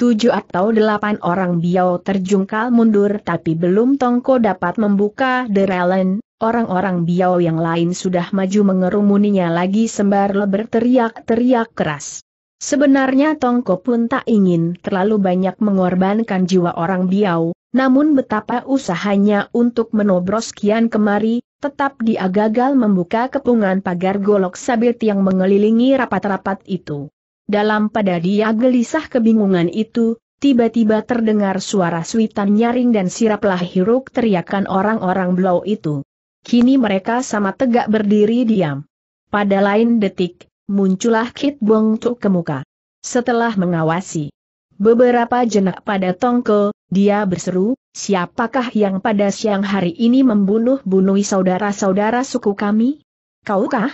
Tujuh atau delapan orang biau terjungkal mundur tapi belum Tongko dapat membuka derelen, orang-orang biau yang lain sudah maju mengerumuninya lagi sembar berteriak-teriak keras. Sebenarnya Tongko pun tak ingin terlalu banyak mengorbankan jiwa orang biau, namun betapa usahanya untuk menobros kian kemari, tetap dia gagal membuka kepungan pagar golok sabit yang mengelilingi rapat-rapat itu. Dalam pada dia gelisah kebingungan itu, tiba-tiba terdengar suara suitan nyaring dan siraplah hiruk teriakan orang-orang Blau itu. Kini mereka sama tegak berdiri diam. Pada lain detik, muncullah Kit Bong Tuk ke muka. Setelah mengawasi beberapa jenak pada Tongko, dia berseru, siapakah yang pada siang hari ini membunuh-bunuhi saudara-saudara suku kami? Kaukah?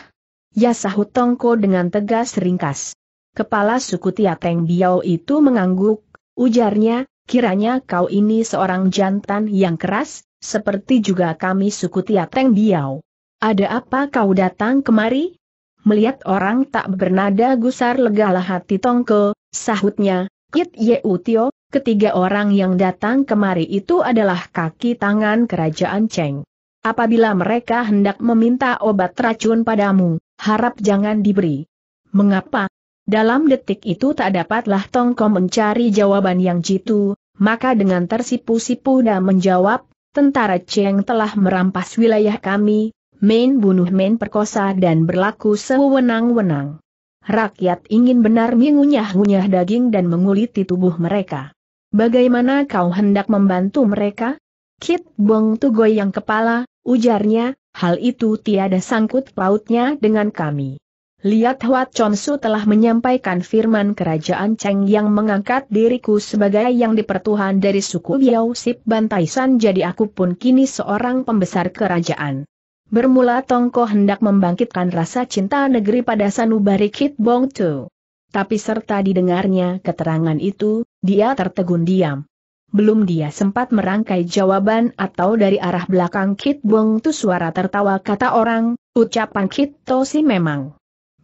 Ya sahut Tongko dengan tegas ringkas. Kepala suku Tiateng Biao itu mengangguk, ujarnya, kiranya kau ini seorang jantan yang keras, seperti juga kami suku Tiateng Biao. Ada apa kau datang kemari? Melihat orang tak bernada gusar legalah hati Tongko, sahutnya, Kit Ye Utio, ketiga orang yang datang kemari itu adalah kaki tangan kerajaan Cheng. Apabila mereka hendak meminta obat racun padamu, harap jangan diberi. Mengapa? Dalam detik itu tak dapatlah Tongko mencari jawaban yang jitu, maka dengan tersipu-sipu dan menjawab, tentara Cheng telah merampas wilayah kami, main bunuh main perkosa dan berlaku sewenang-wenang. Rakyat ingin benar mengunyah-ngunyah daging dan menguliti tubuh mereka. Bagaimana kau hendak membantu mereka? Kit Bong Tugoy yang kepala, ujarnya, hal itu tiada sangkut pautnya dengan kami. Lihat Huat Chon Su telah menyampaikan firman kerajaan Cheng yang mengangkat diriku sebagai yang dipertuhan dari suku Biao Sip Bantaisan jadi aku pun kini seorang pembesar kerajaan. Bermula Tongko hendak membangkitkan rasa cinta negeri pada Sanubari Kit Bong Tu. Tapi serta didengarnya keterangan itu, dia tertegun diam. Belum dia sempat merangkai jawaban atau dari arah belakang Kit Bong Tu suara tertawa kata orang, ucapan Kit To si memang.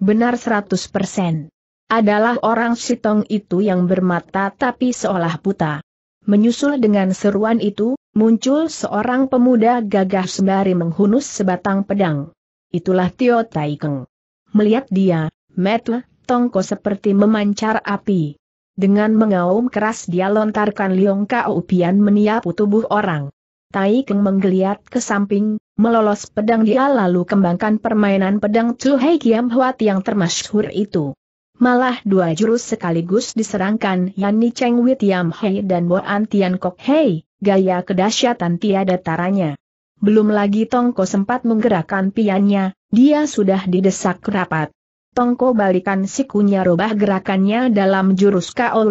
Benar 100%. Adalah orang Sitong itu yang bermata tapi seolah buta. Menyusul dengan seruan itu, muncul seorang pemuda gagah sembari menghunus sebatang pedang. Itulah Tio Taikeng. Melihat dia, Metle, Tongko seperti memancar api. Dengan mengaum keras dia lontarkan Liong Kao Pian meniapu tubuh orang. Tai Keng menggeliat ke samping, melolos pedang dia lalu kembangkan permainan pedang Chu Hei Kiam Huat yang termasyhur itu. Malah dua jurus sekaligus diserangkan Yanni Cheng Wei Tiam Hei dan An Tian Kok Hei, gaya kedahsyatan tiada taranya. Belum lagi Tongko sempat menggerakkan piannya, dia sudah didesak rapat. Tongko balikan sikunya rubah gerakannya dalam jurus Kao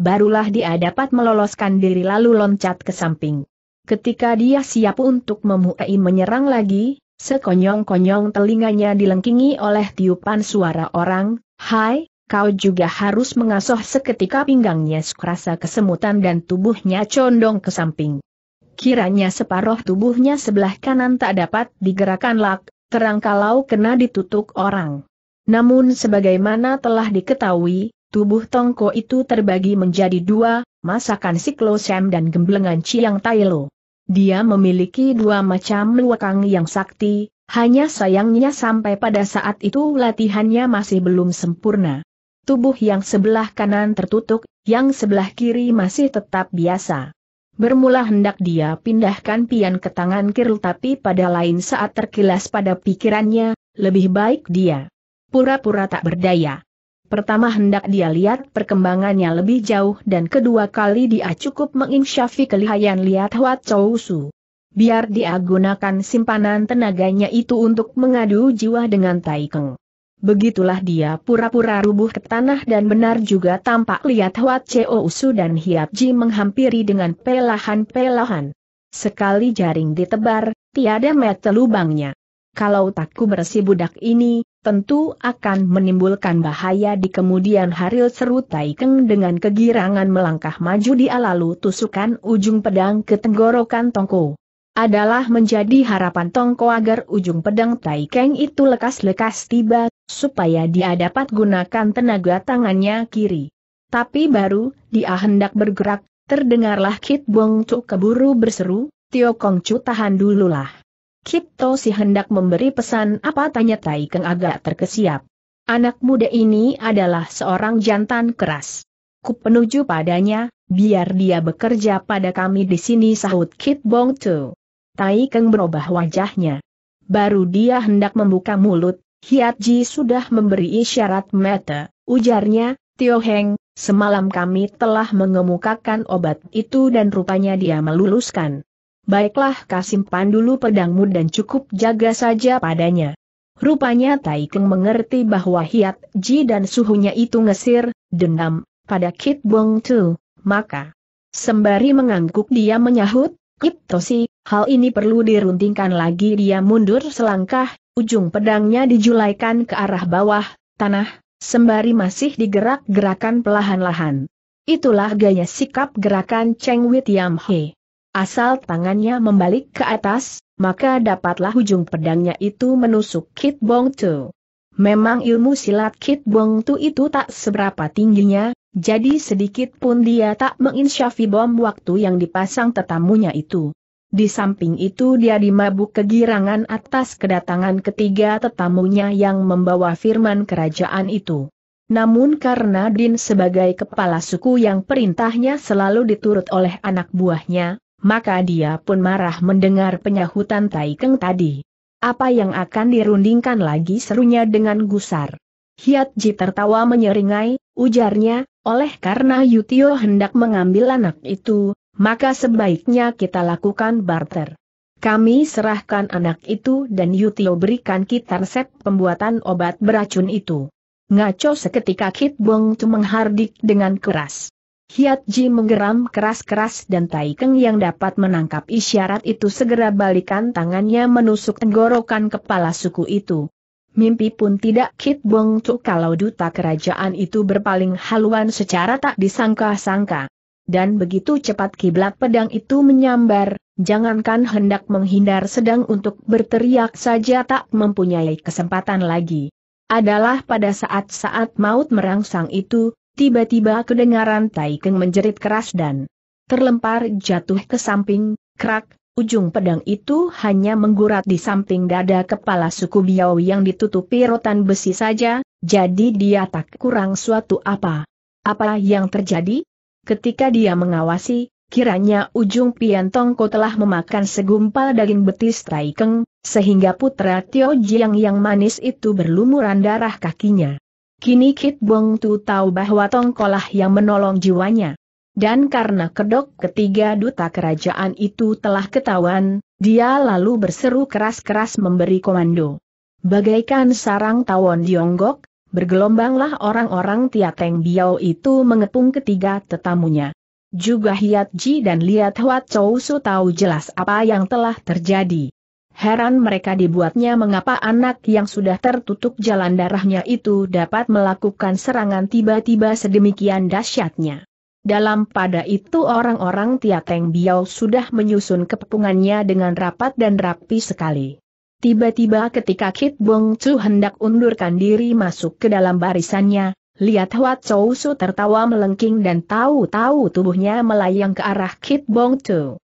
barulah dia dapat meloloskan diri lalu loncat ke samping. Ketika dia siap untuk memuai menyerang lagi, sekonyong-konyong telinganya dilengkingi oleh tiupan suara orang, Hai, kau juga harus mengasuh seketika pinggangnya sekerasa kesemutan dan tubuhnya condong ke samping. Kiranya separuh tubuhnya sebelah kanan tak dapat digerakkan lak, terang kalau kena ditutup orang. Namun sebagaimana telah diketahui, tubuh Tongko itu terbagi menjadi dua, masakan siklosem dan gemblengan Ciang Tailo. Dia memiliki dua macam luakang yang sakti, hanya sayangnya sampai pada saat itu latihannya masih belum sempurna. Tubuh yang sebelah kanan tertutup, yang sebelah kiri masih tetap biasa. Bermula hendak dia pindahkan pian ke tangan kiri tapi pada lain saat terkilas pada pikirannya, lebih baik dia pura-pura tak berdaya. Pertama hendak dia lihat perkembangannya lebih jauh dan kedua kali dia cukup menginsyafi kelihayan lihat Huat Chou Su. Biar dia gunakan simpanan tenaganya itu untuk mengadu jiwa dengan Tai Keng. Begitulah dia pura-pura rubuh ke tanah dan benar juga tampak lihat Huat Chou Su dan Hiap Ji menghampiri dengan pelahan-pelahan. Sekali jaring ditebar, tiada mata lubangnya. Kalau takku bersih budak ini, tentu akan menimbulkan bahaya di kemudian hari seru Taikeng dengan kegirangan melangkah maju dia lalu tusukan ujung pedang ke tenggorokan Tongko. Adalah menjadi harapan Tongko agar ujung pedang Taikeng itu lekas-lekas tiba, supaya dia dapat gunakan tenaga tangannya kiri. Tapi baru, dia hendak bergerak, terdengarlah Kit Bong Chu keburu berseru, Tio Kong Chu tahan dululah. Kipto si hendak memberi pesan apa tanya Tai Keng agak terkesiap. Anak muda ini adalah seorang jantan keras. Ku penuju padanya, biar dia bekerja pada kami di sini sahut Kit Bong Tu. Tai Keng berubah wajahnya. Baru dia hendak membuka mulut, Hiat Ji sudah memberi isyarat mata, ujarnya, Tio Heng, semalam kami telah mengemukakan obat itu dan rupanya dia meluluskan. Baiklah kasimpan dulu pedangmu dan cukup jaga saja padanya. Rupanya Tai Keng mengerti bahwa Hiat Ji dan suhunya itu ngesir, dendam, pada Kit Bong Tu, maka. Sembari mengangguk dia menyahut, Kit Tosi, hal ini perlu diruntingkan lagi dia mundur selangkah, ujung pedangnya dijulaikan ke arah bawah, tanah, sembari masih digerak-gerakan pelahan-lahan. Itulah gaya sikap gerakan Cheng Wei Tiam He. Asal tangannya membalik ke atas, maka dapatlah ujung pedangnya itu menusuk Kit Bong Tu. Memang ilmu silat Kit Bong Tu itu tak seberapa tingginya, jadi sedikit pun dia tak menginsyafi bom waktu yang dipasang tetamunya itu. Di samping itu dia dimabuk kegirangan atas kedatangan ketiga tetamunya yang membawa firman kerajaan itu. Namun karena Din sebagai kepala suku yang perintahnya selalu diturut oleh anak buahnya, maka dia pun marah mendengar penyahutan Taikeng tadi. Apa yang akan dirundingkan lagi serunya dengan gusar. Hiat Ji tertawa menyeringai, ujarnya, oleh karena Yutio hendak mengambil anak itu, maka sebaiknya kita lakukan barter. Kami serahkan anak itu dan Yutio berikan kita resep pembuatan obat beracun itu. Ngaco seketika Kit Bong tu menghardik dengan keras. Hiat Ji menggeram keras-keras dan Tai Keng yang dapat menangkap isyarat itu segera balikan tangannya menusuk tenggorokan kepala suku itu. Mimpi pun tidak Kit Bong Tu kalau duta kerajaan itu berpaling haluan secara tak disangka-sangka. Dan begitu cepat kiblat pedang itu menyambar, jangankan hendak menghindar sedang untuk berteriak saja tak mempunyai kesempatan lagi. Adalah pada saat-saat maut merangsang itu, Tiba-tiba kedengaran Tai Keng menjerit keras dan terlempar jatuh ke samping, krak, ujung pedang itu hanya menggurat di samping dada kepala suku Biau yang ditutupi rotan besi saja, jadi dia tak kurang suatu apa. Apa yang terjadi? Ketika dia mengawasi, kiranya ujung pian tongko telah memakan segumpal daging betis Taikeng, sehingga putra Tio Jiang yang manis itu berlumuran darah kakinya. Kini Kit Bong Tu tahu bahwa Tongkolah yang menolong jiwanya. Dan karena kedok ketiga duta kerajaan itu telah ketahuan, dia lalu berseru keras-keras memberi komando. Bagaikan sarang tawon dionggok, bergelombanglah orang-orang Tiateng Biao itu mengepung ketiga tetamunya. Juga Hiat Ji dan Liat Hwa Chow Su tahu jelas apa yang telah terjadi. Heran mereka dibuatnya mengapa anak yang sudah tertutup jalan darahnya itu dapat melakukan serangan tiba-tiba sedemikian dahsyatnya. Dalam pada itu orang-orang Tiateng Biao sudah menyusun kepungannya dengan rapat dan rapi sekali. Tiba-tiba ketika Kit Bong Chu hendak undurkan diri masuk ke dalam barisannya, lihat Huat Chou Su tertawa melengking dan tahu-tahu tubuhnya melayang ke arah Kit Bong Chu.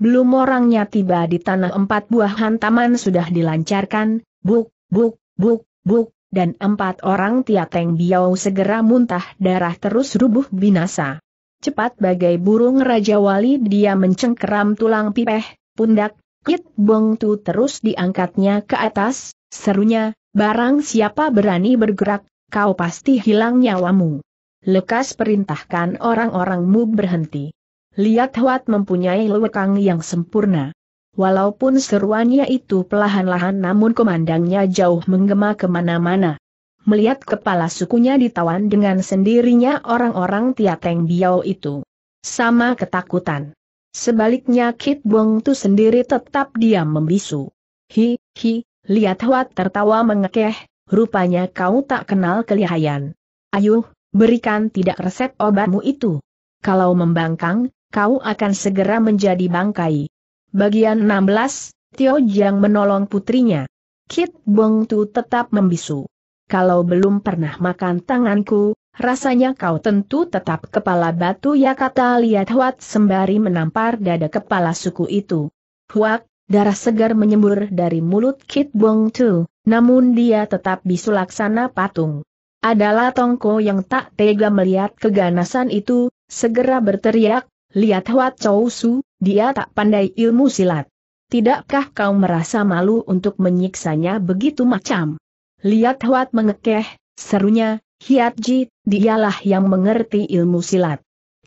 Belum orangnya tiba di tanah empat buah hantaman sudah dilancarkan, buk, buk, buk, buk, dan empat orang Tiateng Biau segera muntah darah terus rubuh binasa. Cepat bagai burung Raja Wali dia mencengkeram tulang pipeh, pundak, kit bong tu terus diangkatnya ke atas, serunya, barang siapa berani bergerak, kau pasti hilang nyawamu. Lekas perintahkan orang-orangmu berhenti. Liat Huat mempunyai lewekang yang sempurna. Walaupun seruannya itu pelahan-lahan namun komandangnya jauh menggema kemana-mana. Melihat kepala sukunya ditawan dengan sendirinya orang-orang Tiateng Biao itu. Sama ketakutan. Sebaliknya Kit Bong Tu sendiri tetap diam membisu. Hi, hi, Liat Huat tertawa mengekeh, rupanya kau tak kenal kelihayan. Ayuh, berikan tidak resep obatmu itu. Kalau membangkang, kau akan segera menjadi bangkai. Bagian 16, Tio Jiang menolong putrinya. Kit Bong Tu tetap membisu. Kalau belum pernah makan tanganku, rasanya kau tentu tetap kepala batu ya kata Liat Huat sembari menampar dada kepala suku itu. Huat, darah segar menyembur dari mulut Kit Bong Tu, namun dia tetap bisu laksana patung. Adalah Tongko yang tak tega melihat keganasan itu, segera berteriak, Lihat Huat Chow Su, dia tak pandai ilmu silat. Tidakkah kau merasa malu untuk menyiksanya begitu macam? Lihat Huat mengekeh, serunya, Hiat Ji, dialah yang mengerti ilmu silat.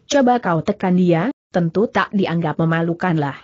Coba kau tekan dia, tentu tak dianggap memalukanlah.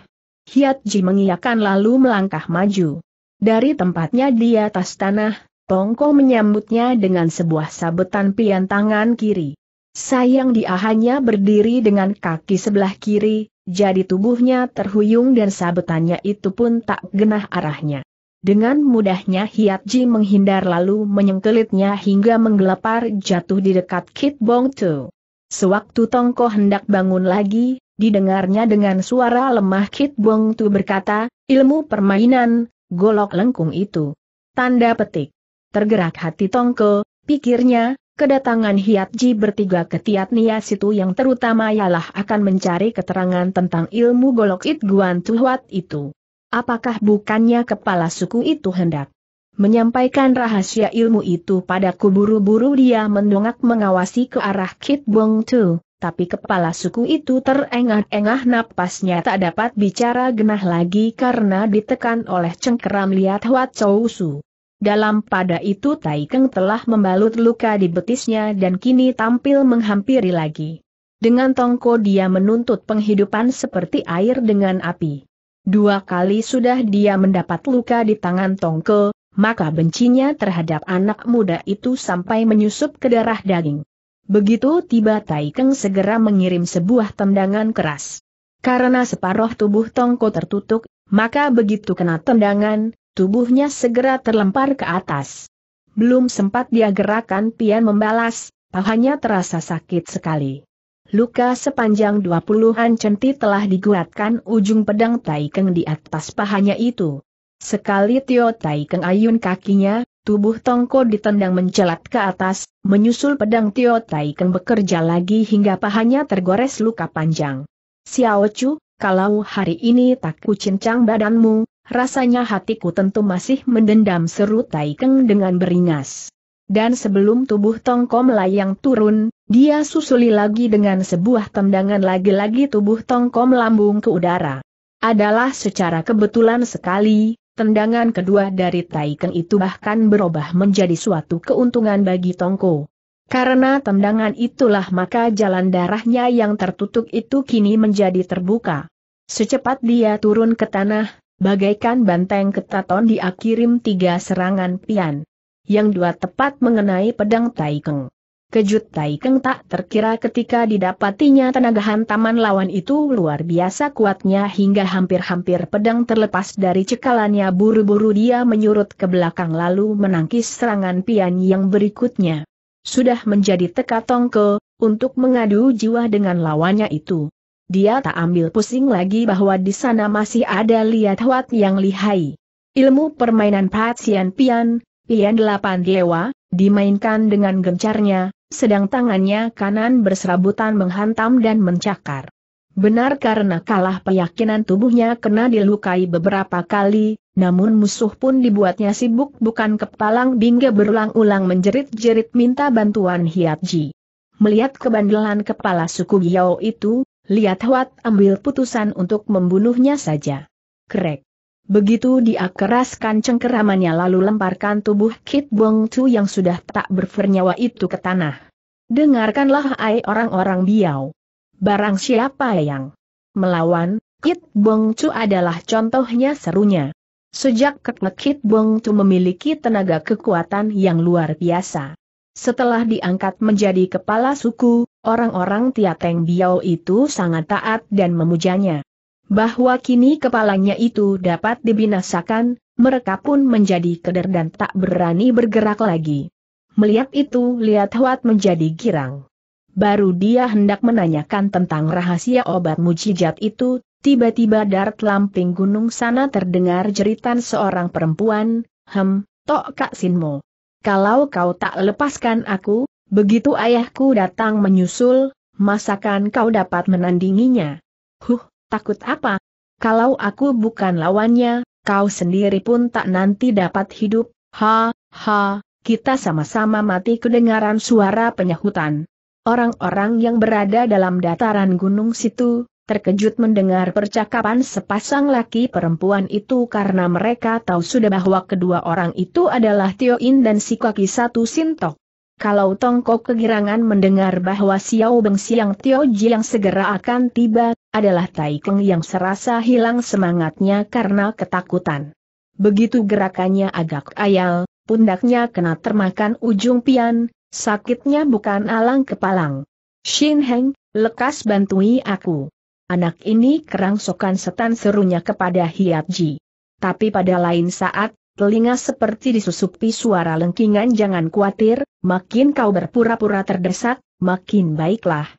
Hiat Ji mengiyakan lalu melangkah maju. Dari tempatnya di atas tanah, Tongko menyambutnya dengan sebuah sabetan pian tangan kiri. Sayang dia hanya berdiri dengan kaki sebelah kiri, jadi tubuhnya terhuyung dan sabetannya itu pun tak genah arahnya. Dengan mudahnya Hiatji menghindar lalu menyengkelitnya hingga menggelepar jatuh di dekat Kit Bong Tu. Sewaktu Tongko hendak bangun lagi, didengarnya dengan suara lemah Kit Bong Tu berkata, ilmu permainan, golok lengkung itu. Tanda petik. Tergerak hati Tongko, pikirnya, Kedatangan Ji bertiga ke Tiat Nias itu yang terutama ialah akan mencari keterangan tentang ilmu golok It Guan Tuhuat itu. Apakah bukannya kepala suku itu hendak menyampaikan rahasia ilmu itu pada kuburu buru dia mendongak mengawasi ke arah Kit Bong Tu, tapi kepala suku itu terengah-engah napasnya tak dapat bicara genah lagi karena ditekan oleh cengkeram liat Huat Chou Su. Dalam pada itu Taikeng telah membalut luka di betisnya dan kini tampil menghampiri lagi. Dengan tongko dia menuntut penghidupan seperti air dengan api. Dua kali sudah dia mendapat luka di tangan tongko, maka bencinya terhadap anak muda itu sampai menyusup ke darah daging. Begitu tiba Taikeng segera mengirim sebuah tendangan keras. Karena separuh tubuh tongko tertutup, maka begitu kena tendangan, tubuhnya segera terlempar ke atas. Belum sempat dia gerakan pian membalas, pahanya terasa sakit sekali. Luka sepanjang 20-an centi telah diguatkan ujung pedang Taikeng di atas pahanya itu. Sekali Tio Taikeng ayun kakinya, tubuh Tongko ditendang mencelat ke atas, menyusul pedang Tio Taikeng bekerja lagi hingga pahanya tergores luka panjang. Xiao Chu, kalau hari ini tak kucincang badanmu, rasanya hatiku tentu masih mendendam seru Taikeng dengan beringas. Dan sebelum tubuh Tongko melayang turun, dia susuli lagi dengan sebuah tendangan lagi-lagi tubuh Tongko melambung ke udara. Adalah secara kebetulan sekali, tendangan kedua dari Taikeng itu bahkan berubah menjadi suatu keuntungan bagi Tongko. Karena tendangan itulah maka jalan darahnya yang tertutup itu kini menjadi terbuka. Secepat dia turun ke tanah, Bagaikan banteng ketaton dia kirim tiga serangan pian. Yang dua tepat mengenai pedang Taikeng. Kejut Taikeng tak terkira ketika didapatinya tenaga hantaman lawan itu luar biasa kuatnya hingga hampir-hampir pedang terlepas dari cekalannya buru-buru dia menyurut ke belakang lalu menangkis serangan pian yang berikutnya. Sudah menjadi teka tongko, untuk mengadu jiwa dengan lawannya itu dia tak ambil pusing lagi bahwa di sana masih ada liat Huat yang lihai. Ilmu permainan Patsian Pian, Pian Delapan Dewa, dimainkan dengan gencarnya, sedang tangannya kanan berserabutan menghantam dan mencakar. Benar karena kalah keyakinan tubuhnya kena dilukai beberapa kali, namun musuh pun dibuatnya sibuk bukan kepalang bingga berulang-ulang menjerit-jerit minta bantuan hiat ji. Melihat kebandelan kepala suku yao itu, Lihat Huat ambil putusan untuk membunuhnya saja. Krek. Begitu dia keraskan cengkeramannya lalu lemparkan tubuh Kit Bong Chu yang sudah tak bernyawa itu ke tanah. Dengarkanlah hai orang-orang biau. Barang siapa yang melawan, Kit Bong Chu adalah contohnya serunya. Sejak Kit Bong Chu memiliki tenaga kekuatan yang luar biasa. Setelah diangkat menjadi kepala suku, orang-orang Tiateng Biao itu sangat taat dan memujanya. Bahwa kini kepalanya itu dapat dibinasakan, mereka pun menjadi keder dan tak berani bergerak lagi. Melihat itu lihat Huat menjadi girang. Baru dia hendak menanyakan tentang rahasia obat mujizat itu, tiba-tiba dari lamping gunung sana terdengar jeritan seorang perempuan, Hem, Tok Kak Sinmo kalau kau tak lepaskan aku, begitu ayahku datang menyusul, masakan kau dapat menandinginya? Huh, takut apa? Kalau aku bukan lawannya, kau sendiri pun tak nanti dapat hidup, ha, ha, kita sama-sama mati kedengaran suara penyahutan. Orang-orang yang berada dalam dataran gunung situ, terkejut mendengar percakapan sepasang laki perempuan itu karena mereka tahu sudah bahwa kedua orang itu adalah Tio In dan si kaki satu Sintok. Kalau Tongkok kegirangan mendengar bahwa Xiao Beng Siang Tio Ji yang segera akan tiba, adalah Tai Keng yang serasa hilang semangatnya karena ketakutan. Begitu gerakannya agak ayal, pundaknya kena termakan ujung pian, sakitnya bukan alang kepalang. Xin Heng, lekas bantui aku. Anak ini kerangsokan setan serunya kepada Hiat Ji. Tapi pada lain saat, telinga seperti disusupi suara lengkingan jangan khawatir, makin kau berpura-pura terdesak, makin baiklah.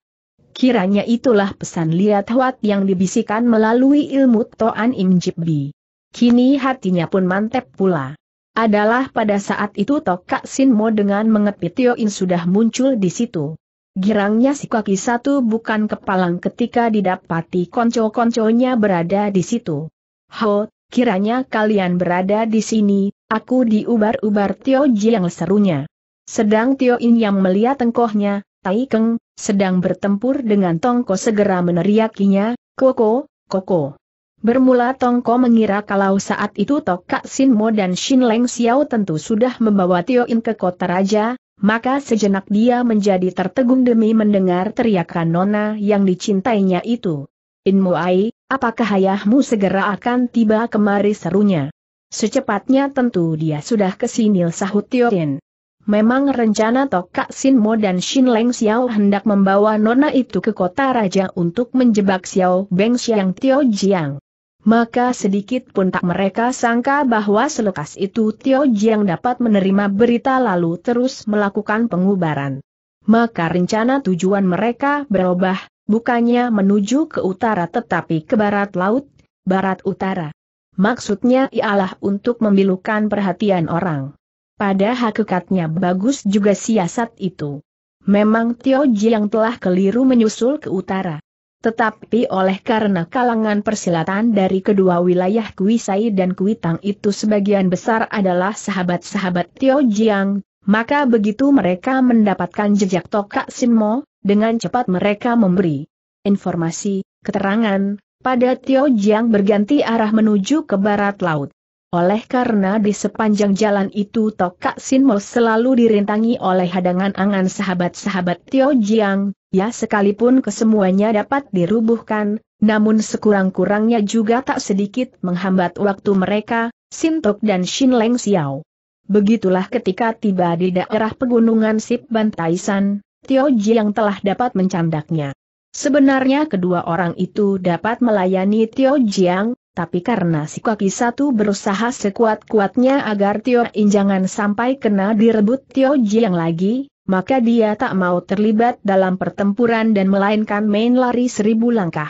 Kiranya itulah pesan Liat Huat yang dibisikkan melalui ilmu Toan Im Jip Bi. Kini hatinya pun mantep pula. Adalah pada saat itu Tokak Kak Sin Mo dengan mengepit Tio In sudah muncul di situ. Girangnya si kaki satu bukan kepalang ketika didapati konco-konconya berada di situ. Ho, kiranya kalian berada di sini, aku diubar-ubar Tio yang serunya. Sedang Tio In yang melihat tengkohnya, Tai Keng, sedang bertempur dengan Tongko segera meneriakinya, Koko, Koko. Bermula Tongko mengira kalau saat itu Tok Kak Sin Mo dan Shin Leng Xiao tentu sudah membawa Tio In ke kota raja, maka sejenak dia menjadi tertegun demi mendengar teriakan Nona yang dicintainya itu. Inmuai, apakah ayahmu segera akan tiba kemari serunya? Secepatnya tentu dia sudah kesinil sahut Tiotin. Memang rencana Tokak Sin Mo dan Shin Leng Xiao hendak membawa Nona itu ke kota raja untuk menjebak Xiao Beng Xiang Tio Jiang maka sedikit pun tak mereka sangka bahwa selekas itu Tio Jiang dapat menerima berita lalu terus melakukan pengubaran. Maka rencana tujuan mereka berubah, bukannya menuju ke utara tetapi ke barat laut, barat utara. Maksudnya ialah untuk memilukan perhatian orang. Pada hakikatnya bagus juga siasat itu. Memang Tio Jiang telah keliru menyusul ke utara. Tetapi oleh karena kalangan persilatan dari kedua wilayah Kuisai dan Kuitang itu sebagian besar adalah sahabat-sahabat Tio Jiang, maka begitu mereka mendapatkan jejak Tokak Simo, dengan cepat mereka memberi informasi, keterangan, pada Tio Jiang berganti arah menuju ke barat laut. Oleh karena di sepanjang jalan itu Tokak Sinmo selalu dirintangi oleh hadangan angan sahabat-sahabat Tio Jiang, Ya sekalipun kesemuanya dapat dirubuhkan, namun sekurang-kurangnya juga tak sedikit menghambat waktu mereka, Sintok dan Shin Leng Xiao. Begitulah ketika tiba di daerah pegunungan Sip Bantaisan, Tio Ji yang telah dapat mencandaknya. Sebenarnya kedua orang itu dapat melayani Tio Jiang, tapi karena si kaki satu berusaha sekuat-kuatnya agar Tio In jangan sampai kena direbut Tio Jiang lagi, maka dia tak mau terlibat dalam pertempuran dan melainkan main lari seribu langkah.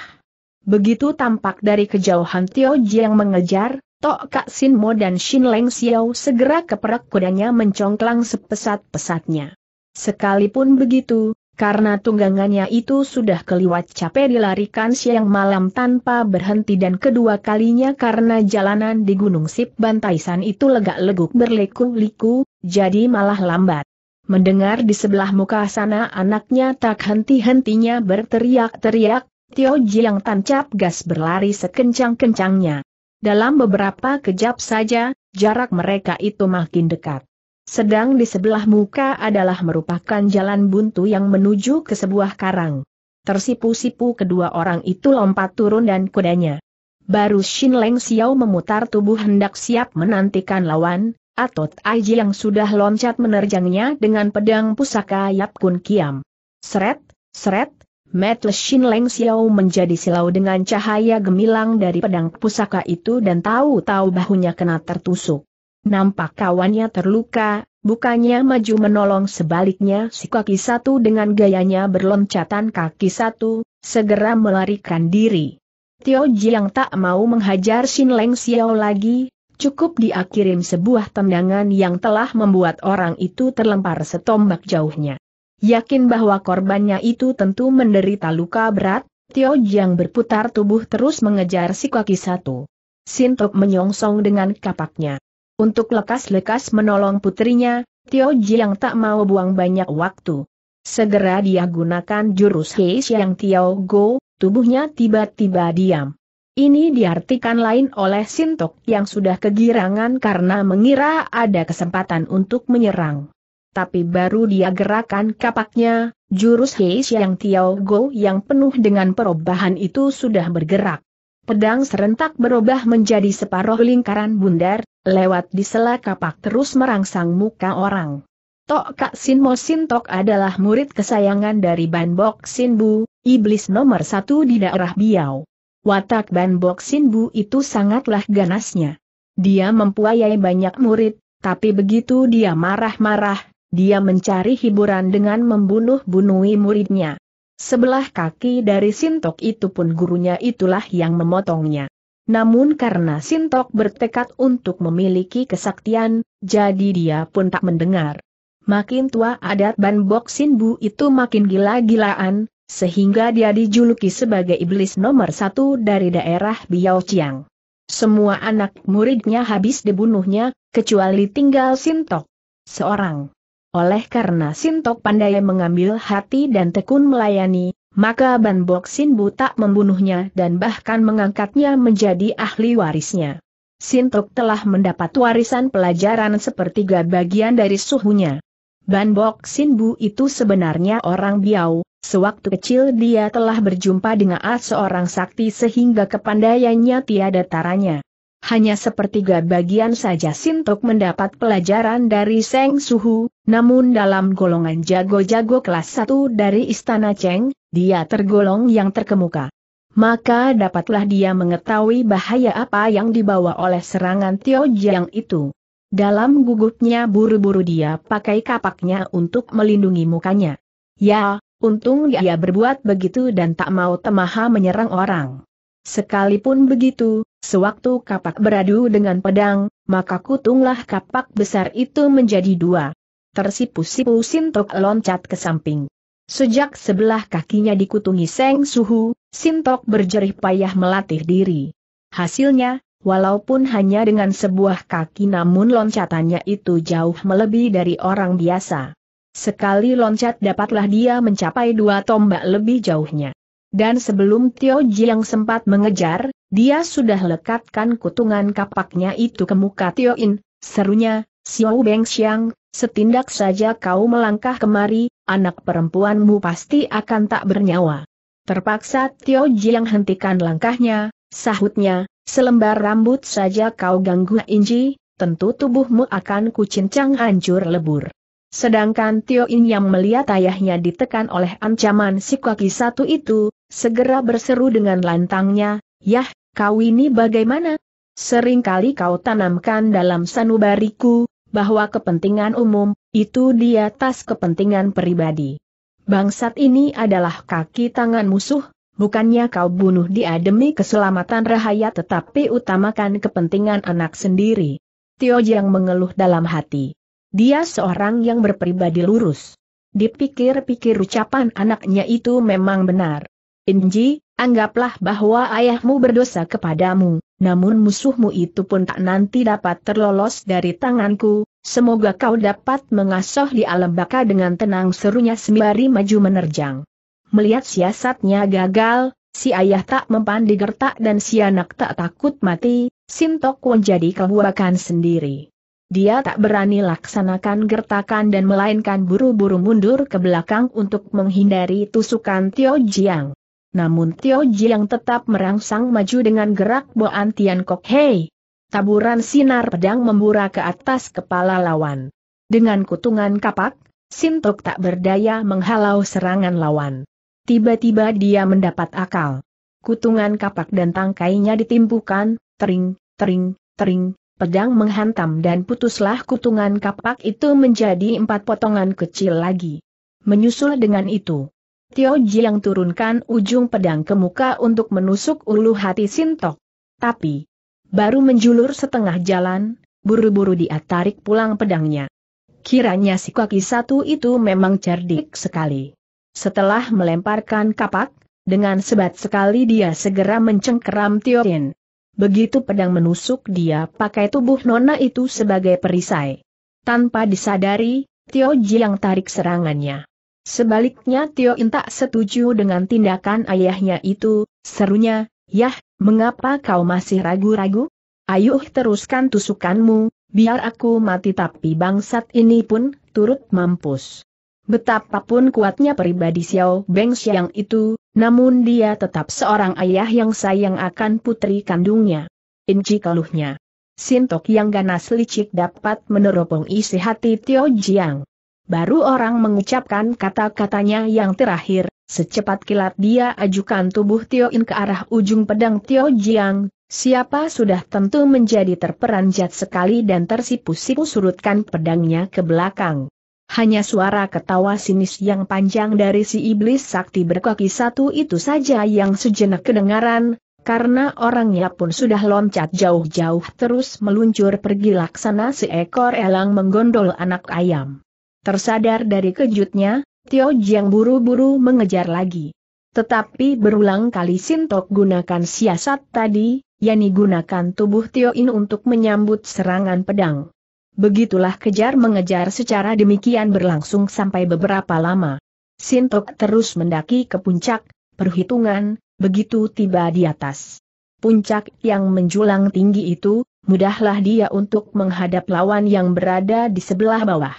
Begitu tampak dari kejauhan Tio Jiang mengejar, Tok Kak Sin Mo dan Shin Leng Xiao segera keperak kudanya mencongklang sepesat-pesatnya. Sekalipun begitu, karena tunggangannya itu sudah keliwat capek dilarikan siang malam tanpa berhenti dan kedua kalinya karena jalanan di Gunung Sip Bantaisan itu legak-leguk berliku-liku, jadi malah lambat mendengar di sebelah muka sana anaknya tak henti-hentinya berteriak-teriak, Tio Jiang tancap gas berlari sekencang-kencangnya. Dalam beberapa kejap saja, jarak mereka itu makin dekat. Sedang di sebelah muka adalah merupakan jalan buntu yang menuju ke sebuah karang. Tersipu-sipu kedua orang itu lompat turun dan kudanya. Baru Shin Leng Xiao memutar tubuh hendak siap menantikan lawan, Atot Aji yang sudah loncat menerjangnya dengan pedang pusaka Yap Kun Kiam. Seret, seret, Metle Shin Leng Xiao menjadi silau dengan cahaya gemilang dari pedang pusaka itu dan tahu-tahu bahunya kena tertusuk. Nampak kawannya terluka, bukannya maju menolong sebaliknya si kaki satu dengan gayanya berloncatan kaki satu, segera melarikan diri. Tio Ji tak mau menghajar Shin Leng Xiao lagi, Cukup dia sebuah tendangan yang telah membuat orang itu terlempar setombak jauhnya. Yakin bahwa korbannya itu tentu menderita luka berat, Tio Jiang berputar tubuh terus mengejar si kaki satu. Sintok menyongsong dengan kapaknya. Untuk lekas-lekas menolong putrinya, Tio Jiang tak mau buang banyak waktu. Segera dia gunakan jurus Hei yang Tiao Go, tubuhnya tiba-tiba diam. Ini diartikan lain oleh Sintok yang sudah kegirangan karena mengira ada kesempatan untuk menyerang. Tapi baru dia gerakan kapaknya, jurus Heis yang Tiao Go yang penuh dengan perubahan itu sudah bergerak. Pedang serentak berubah menjadi separuh lingkaran bundar, lewat di sela kapak terus merangsang muka orang. Tok Kak Sin Mo Sin adalah murid kesayangan dari Ban Bok Bu, iblis nomor satu di daerah Biau watak Ban Bok Sin Bu itu sangatlah ganasnya. Dia mempunyai banyak murid, tapi begitu dia marah-marah, dia mencari hiburan dengan membunuh bunuhi muridnya. Sebelah kaki dari Sintok itu pun gurunya itulah yang memotongnya. Namun karena Sintok bertekad untuk memiliki kesaktian, jadi dia pun tak mendengar. Makin tua adat Ban Bok Sin Bu itu makin gila-gilaan, sehingga dia dijuluki sebagai iblis nomor satu dari daerah Biao Chiang. Semua anak muridnya habis dibunuhnya, kecuali tinggal Sintok. Seorang. Oleh karena Sintok pandai mengambil hati dan tekun melayani, maka Ban Bok Sin Bu tak membunuhnya dan bahkan mengangkatnya menjadi ahli warisnya. Sintok telah mendapat warisan pelajaran sepertiga bagian dari suhunya. Ban Bok Sin Bu itu sebenarnya orang Biao, Sewaktu kecil dia telah berjumpa dengan seorang sakti sehingga kepandaiannya tiada taranya. Hanya sepertiga bagian saja Sintok mendapat pelajaran dari Seng Suhu, namun dalam golongan jago-jago kelas 1 dari Istana Cheng, dia tergolong yang terkemuka. Maka dapatlah dia mengetahui bahaya apa yang dibawa oleh serangan Tio Jiang itu. Dalam gugupnya buru-buru dia pakai kapaknya untuk melindungi mukanya. Ya, Untung dia berbuat begitu dan tak mau temaha menyerang orang. Sekalipun begitu, sewaktu kapak beradu dengan pedang, maka kutunglah kapak besar itu menjadi dua. Tersipu-sipu Sintok loncat ke samping. Sejak sebelah kakinya dikutungi Seng Suhu, Sintok berjerih payah melatih diri. Hasilnya, walaupun hanya dengan sebuah kaki namun loncatannya itu jauh melebihi dari orang biasa. Sekali loncat dapatlah dia mencapai dua tombak lebih jauhnya. Dan sebelum Tio Jiang sempat mengejar, dia sudah lekatkan kutungan kapaknya itu ke muka Tio In, serunya, Xiao Beng Xiang, setindak saja kau melangkah kemari, anak perempuanmu pasti akan tak bernyawa. Terpaksa Tio Jiang hentikan langkahnya, sahutnya, selembar rambut saja kau ganggu Inji, tentu tubuhmu akan kucincang hancur lebur. Sedangkan Tio In yang melihat ayahnya ditekan oleh ancaman si kaki satu itu, segera berseru dengan lantangnya, Yah, kau ini bagaimana? Seringkali kau tanamkan dalam sanubariku, bahwa kepentingan umum, itu di atas kepentingan pribadi. Bangsat ini adalah kaki tangan musuh, bukannya kau bunuh dia demi keselamatan rahaya tetapi utamakan kepentingan anak sendiri. Tio yang mengeluh dalam hati. Dia seorang yang berpribadi lurus. Dipikir-pikir ucapan anaknya itu memang benar. Inji, anggaplah bahwa ayahmu berdosa kepadamu, namun musuhmu itu pun tak nanti dapat terlolos dari tanganku, semoga kau dapat mengasuh di alam baka dengan tenang serunya sembari maju menerjang. Melihat siasatnya gagal, si ayah tak mempan digertak dan si anak tak takut mati, Sintok menjadi jadi sendiri dia tak berani laksanakan gertakan dan melainkan buru-buru mundur ke belakang untuk menghindari tusukan Tio Jiang. Namun Tio Jiang tetap merangsang maju dengan gerak Boan Tian Kok Hei. Taburan sinar pedang membura ke atas kepala lawan. Dengan kutungan kapak, Sintok tak berdaya menghalau serangan lawan. Tiba-tiba dia mendapat akal. Kutungan kapak dan tangkainya ditimpukan, tering, tering, tering, pedang menghantam dan putuslah kutungan kapak itu menjadi empat potongan kecil lagi. Menyusul dengan itu, Tio yang turunkan ujung pedang ke muka untuk menusuk ulu hati Sintok. Tapi, baru menjulur setengah jalan, buru-buru dia tarik pulang pedangnya. Kiranya si kaki satu itu memang cerdik sekali. Setelah melemparkan kapak, dengan sebat sekali dia segera mencengkeram Tio Jin. Begitu pedang menusuk dia pakai tubuh nona itu sebagai perisai. Tanpa disadari, Tio Jiang tarik serangannya. Sebaliknya Tio In tak setuju dengan tindakan ayahnya itu, serunya, Yah, mengapa kau masih ragu-ragu? Ayo teruskan tusukanmu, biar aku mati tapi bangsat ini pun turut mampus. Betapapun kuatnya pribadi Xiao Beng Xiang itu, namun dia tetap seorang ayah yang sayang akan putri kandungnya. Inci keluhnya. Sintok yang ganas licik dapat meneropong isi hati Tio Jiang. Baru orang mengucapkan kata-katanya yang terakhir, secepat kilat dia ajukan tubuh Tio In ke arah ujung pedang Tio Jiang, siapa sudah tentu menjadi terperanjat sekali dan tersipu-sipu surutkan pedangnya ke belakang hanya suara ketawa sinis yang panjang dari si iblis sakti berkaki satu itu saja yang sejenak kedengaran, karena orangnya pun sudah loncat jauh-jauh terus meluncur pergi laksana seekor elang menggondol anak ayam. Tersadar dari kejutnya, Tio Jiang buru-buru mengejar lagi. Tetapi berulang kali Sintok gunakan siasat tadi, yakni gunakan tubuh Tio In untuk menyambut serangan pedang. Begitulah kejar mengejar secara demikian berlangsung sampai beberapa lama. Sintok terus mendaki ke puncak, perhitungan, begitu tiba di atas. Puncak yang menjulang tinggi itu, mudahlah dia untuk menghadap lawan yang berada di sebelah bawah.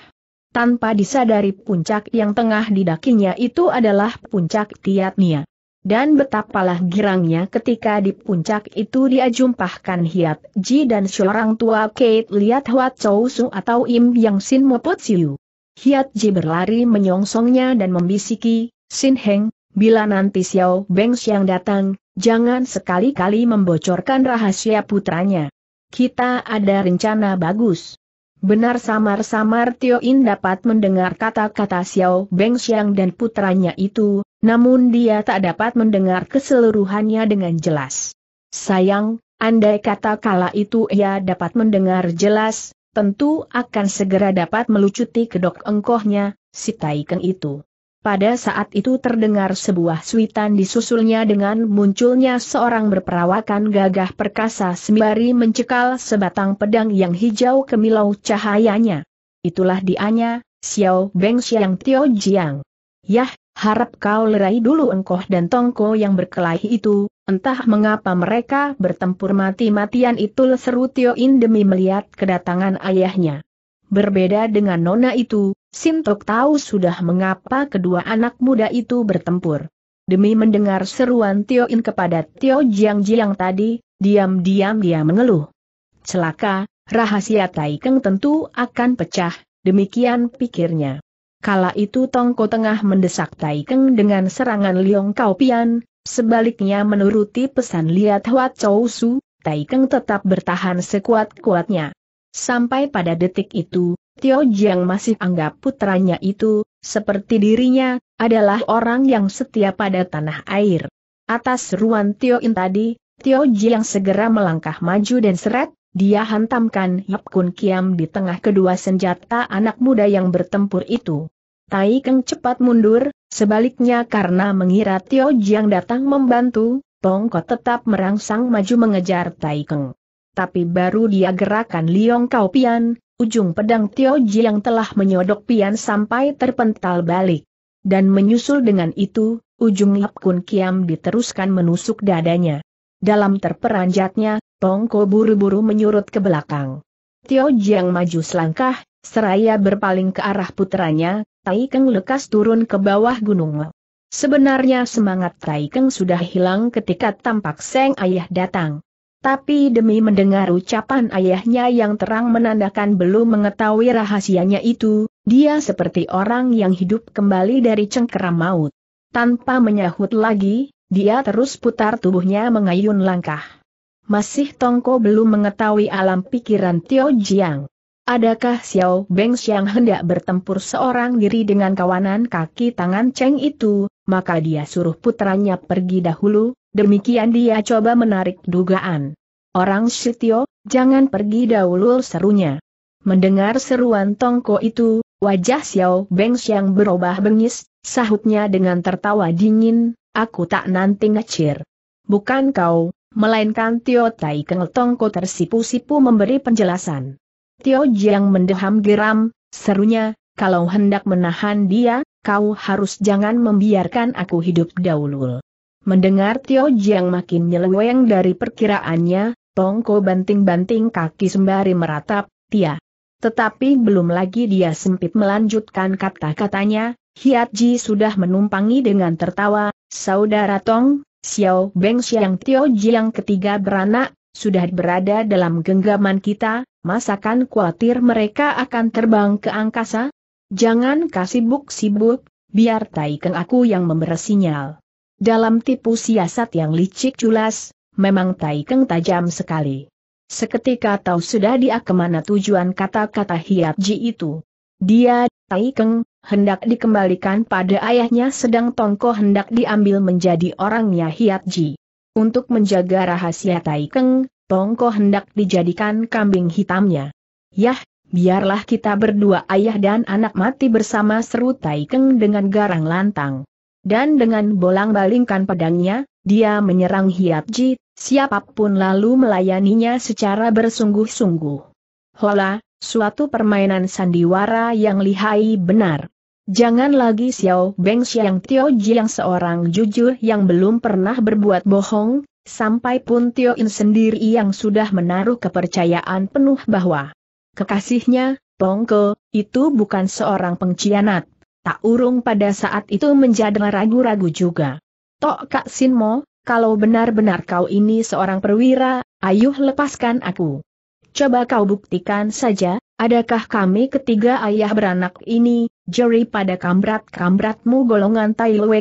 Tanpa disadari puncak yang tengah didakinya itu adalah puncak Tiatnia. Dan betapalah girangnya ketika di puncak itu dia jumpahkan Hiat Ji dan seorang tua Kate lihat Hua Chou Su atau Im Yang Sin Mopot Siu. Hiat Ji berlari menyongsongnya dan membisiki, Sin Heng, bila nanti Xiao Beng Xiang datang, jangan sekali-kali membocorkan rahasia putranya. Kita ada rencana bagus. Benar samar-samar Tio In dapat mendengar kata-kata Xiao Beng Xiang dan putranya itu, namun dia tak dapat mendengar keseluruhannya dengan jelas. Sayang, andai kata kala itu ia dapat mendengar jelas, tentu akan segera dapat melucuti kedok engkohnya, si Taikeng itu. Pada saat itu terdengar sebuah suitan disusulnya dengan munculnya seorang berperawakan gagah perkasa sembari mencekal sebatang pedang yang hijau kemilau cahayanya. Itulah dianya, Xiao Beng Xiang Tio Jiang. Yah, Harap kau lerai dulu engkoh dan tongko yang berkelahi itu, entah mengapa mereka bertempur mati-matian itu seru Tio In demi melihat kedatangan ayahnya. Berbeda dengan nona itu, Sintok tahu sudah mengapa kedua anak muda itu bertempur. Demi mendengar seruan Tio In kepada Tio Jiang Jiang tadi, diam-diam dia mengeluh. Celaka, rahasia Taikeng tentu akan pecah, demikian pikirnya. Kala itu Tongko tengah mendesak Taikeng dengan serangan Liong Kau Pian, sebaliknya menuruti pesan Liat Huat Chou Su, Tai tetap bertahan sekuat-kuatnya. Sampai pada detik itu, Tio Jiang masih anggap putranya itu, seperti dirinya, adalah orang yang setia pada tanah air. Atas ruan Tio In tadi, Tio Jiang segera melangkah maju dan seret, dia hantamkan Yap Kun Kiam di tengah kedua senjata anak muda yang bertempur itu. Tai Keng cepat mundur, sebaliknya karena mengira Tio Jiang datang membantu, Tongko tetap merangsang maju mengejar Tai Keng. Tapi baru dia gerakan Liong Kau Pian, ujung pedang Tio Jiang telah menyodok Pian sampai terpental balik. Dan menyusul dengan itu, ujung Yap Kun Kiam diteruskan menusuk dadanya. Dalam terperanjatnya, Pongko buru-buru menyurut ke belakang. Tio Jiang maju selangkah, seraya berpaling ke arah putranya. Tai Keng lekas turun ke bawah gunung. Sebenarnya semangat Tai Keng sudah hilang ketika tampak Seng Ayah datang. Tapi demi mendengar ucapan ayahnya yang terang menandakan belum mengetahui rahasianya itu, dia seperti orang yang hidup kembali dari cengkeram maut. Tanpa menyahut lagi, dia terus putar tubuhnya mengayun langkah. Masih Tongko belum mengetahui alam pikiran Tio Jiang. Adakah Xiao Beng Xiang hendak bertempur seorang diri dengan kawanan kaki tangan Cheng itu, maka dia suruh putranya pergi dahulu, demikian dia coba menarik dugaan. Orang Sitio, jangan pergi dahulu serunya. Mendengar seruan Tongko itu, wajah Xiao Beng Xiang berubah bengis, sahutnya dengan tertawa dingin, aku tak nanti ngecir. Bukan kau, Melainkan Tio Tai Keng Tongko tersipu-sipu memberi penjelasan. Tio Jiang mendeham geram, serunya, kalau hendak menahan dia, kau harus jangan membiarkan aku hidup dahulu. Mendengar Tio Jiang makin nyeleweng dari perkiraannya, Tongko banting-banting kaki sembari meratap, Tia. Tetapi belum lagi dia sempit melanjutkan kata-katanya, Hiat Ji sudah menumpangi dengan tertawa, Saudara Tong, Xiao Beng Xiang Tio Jiang ketiga beranak, sudah berada dalam genggaman kita, masakan khawatir mereka akan terbang ke angkasa? Jangan kasibuk-sibuk, biar Tai Keng aku yang memberi sinyal. Dalam tipu siasat yang licik culas, memang Tai Keng tajam sekali. Seketika tahu sudah dia kemana tujuan kata-kata hiat Ji itu. Dia, Tai Keng, hendak dikembalikan pada ayahnya sedang Tongko hendak diambil menjadi orangnya Hiat Ji. Untuk menjaga rahasia Tai Keng, Tongko hendak dijadikan kambing hitamnya. Yah, biarlah kita berdua ayah dan anak mati bersama seru Tai Keng dengan garang lantang. Dan dengan bolang balingkan pedangnya, dia menyerang Hiat Ji, siapapun lalu melayaninya secara bersungguh-sungguh. Hola, Suatu permainan sandiwara yang lihai benar. Jangan lagi Xiao Beng Xiang Tio yang seorang jujur yang belum pernah berbuat bohong, sampai pun Tio In sendiri yang sudah menaruh kepercayaan penuh bahwa kekasihnya, Pongko, itu bukan seorang pengkhianat. Tak urung pada saat itu menjadi ragu-ragu juga. Tok Kak Sinmo, kalau benar-benar kau ini seorang perwira, ayuh lepaskan aku coba kau buktikan saja, adakah kami ketiga ayah beranak ini, jeri pada kambrat-kambratmu golongan Tai Lue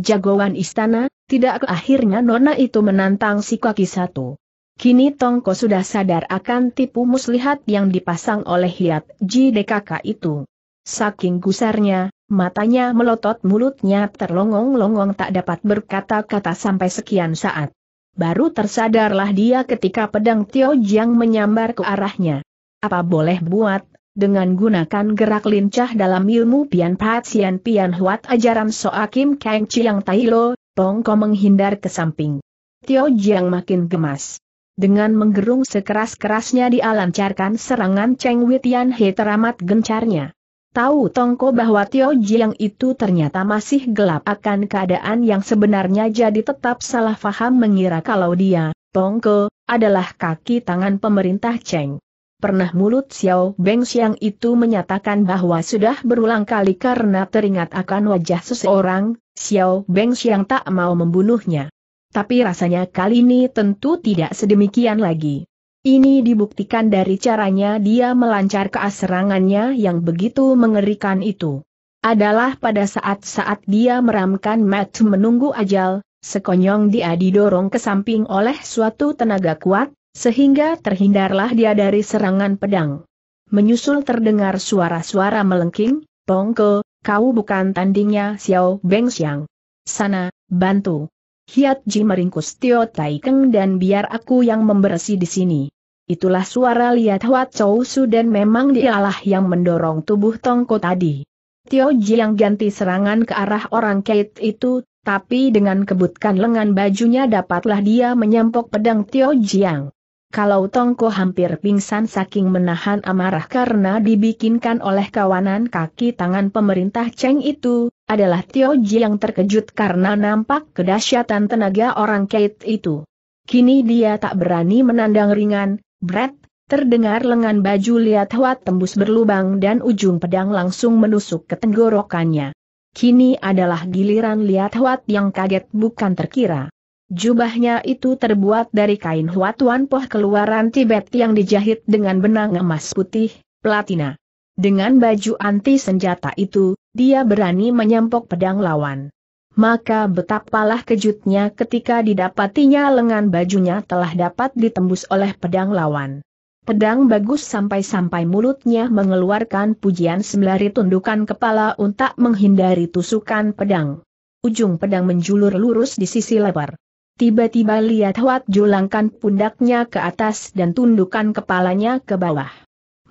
jagoan istana, tidak akhirnya nona itu menantang si kaki satu. Kini Tongko sudah sadar akan tipu muslihat yang dipasang oleh Hiat JDKK itu. Saking gusarnya, matanya melotot mulutnya terlongong-longong tak dapat berkata-kata sampai sekian saat baru tersadarlah dia ketika pedang Tio Jiang menyambar ke arahnya. Apa boleh buat, dengan gunakan gerak lincah dalam ilmu Pian Patsian Pian Huat ajaran Soa Kim Kang Chiang Tai Lo, Tongko menghindar ke samping. Tio Jiang makin gemas. Dengan menggerung sekeras-kerasnya dia lancarkan serangan Cheng Tian He teramat gencarnya. Tahu Tongko bahwa Tio Jiang itu ternyata masih gelap akan keadaan yang sebenarnya jadi tetap salah faham mengira kalau dia, Tongko, adalah kaki tangan pemerintah Cheng. Pernah mulut Xiao Beng Xiang itu menyatakan bahwa sudah berulang kali karena teringat akan wajah seseorang, Xiao Beng Xiang tak mau membunuhnya. Tapi rasanya kali ini tentu tidak sedemikian lagi. Ini dibuktikan dari caranya dia melancar serangannya yang begitu mengerikan itu. Adalah pada saat-saat dia meramkan Matt menunggu ajal, sekonyong dia didorong ke samping oleh suatu tenaga kuat, sehingga terhindarlah dia dari serangan pedang. Menyusul terdengar suara-suara melengking, Tongke, kau bukan tandingnya Xiao Beng Xiang. Sana, bantu. Hiat Ji meringkus Tio Tai Keng dan biar aku yang membersih di sini. Itulah suara Liat Hua Chou Su dan memang dialah yang mendorong tubuh Tongko tadi. Tio Ji yang ganti serangan ke arah orang Kate itu, tapi dengan kebutkan lengan bajunya dapatlah dia menyampok pedang Tio Jiang kalau Tongko hampir pingsan saking menahan amarah karena dibikinkan oleh kawanan kaki tangan pemerintah Cheng itu, adalah Tio Ji yang terkejut karena nampak kedahsyatan tenaga orang Kate itu. Kini dia tak berani menandang ringan, Brett, terdengar lengan baju Liat Huat tembus berlubang dan ujung pedang langsung menusuk ke tenggorokannya. Kini adalah giliran Liat Huat yang kaget bukan terkira. Jubahnya itu terbuat dari kain huatuan poh keluaran Tibet yang dijahit dengan benang emas putih, platina. Dengan baju anti senjata itu, dia berani menyempok pedang lawan. Maka betapalah kejutnya ketika didapatinya lengan bajunya telah dapat ditembus oleh pedang lawan. Pedang bagus sampai-sampai mulutnya mengeluarkan pujian sembari tundukan kepala untuk menghindari tusukan pedang. Ujung pedang menjulur lurus di sisi lebar. Tiba-tiba lihat Huat julangkan pundaknya ke atas dan tundukkan kepalanya ke bawah.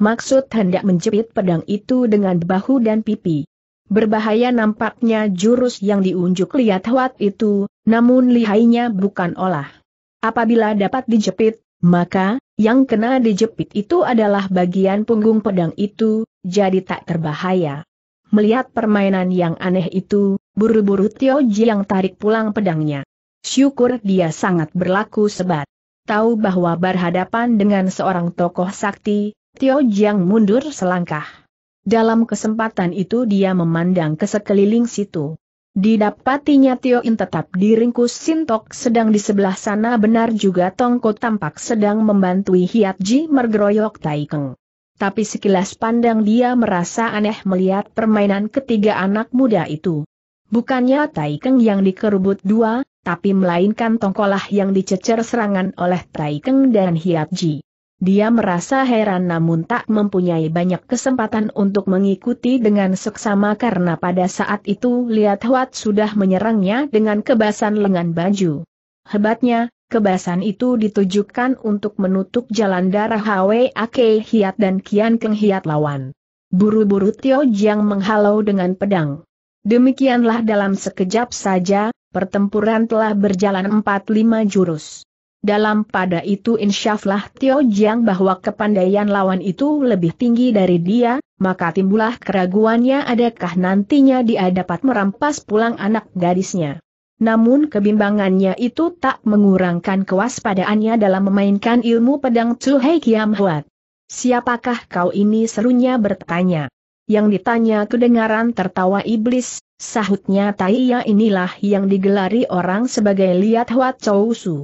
Maksud hendak menjepit pedang itu dengan bahu dan pipi. Berbahaya nampaknya jurus yang diunjuk lihat Huat itu, namun lihainya bukan olah. Apabila dapat dijepit, maka, yang kena dijepit itu adalah bagian punggung pedang itu, jadi tak terbahaya. Melihat permainan yang aneh itu, buru-buru Tio Ji yang tarik pulang pedangnya. Syukur dia sangat berlaku sebat. Tahu bahwa berhadapan dengan seorang tokoh sakti, Tio Jiang mundur selangkah. Dalam kesempatan itu dia memandang ke sekeliling situ. Didapatinya Tio In tetap diringkus Sintok sedang di sebelah sana benar juga Tongko tampak sedang membantu Hiat Ji mergeroyok Taikeng. Tapi sekilas pandang dia merasa aneh melihat permainan ketiga anak muda itu. Bukannya Taikeng yang dikerubut dua, tapi melainkan tongkolah yang dicecer serangan oleh Tai Keng dan Hiat Ji. Dia merasa heran namun tak mempunyai banyak kesempatan untuk mengikuti dengan seksama karena pada saat itu Liat Huat sudah menyerangnya dengan kebasan lengan baju. Hebatnya, kebasan itu ditujukan untuk menutup jalan darah Hwe Ake Hiat dan Kian Keng Hiat lawan. Buru-buru Tio Jiang menghalau dengan pedang. Demikianlah dalam sekejap saja, pertempuran telah berjalan 4-5 jurus. Dalam pada itu insyaflah Tio Jiang bahwa kepandaian lawan itu lebih tinggi dari dia, maka timbullah keraguannya adakah nantinya dia dapat merampas pulang anak gadisnya. Namun kebimbangannya itu tak mengurangkan kewaspadaannya dalam memainkan ilmu pedang Hei Kiam Huat. Siapakah kau ini serunya bertanya. Yang ditanya kedengaran tertawa iblis, Sahutnya Taiya inilah yang digelari orang sebagai Liat Hua Chou Su.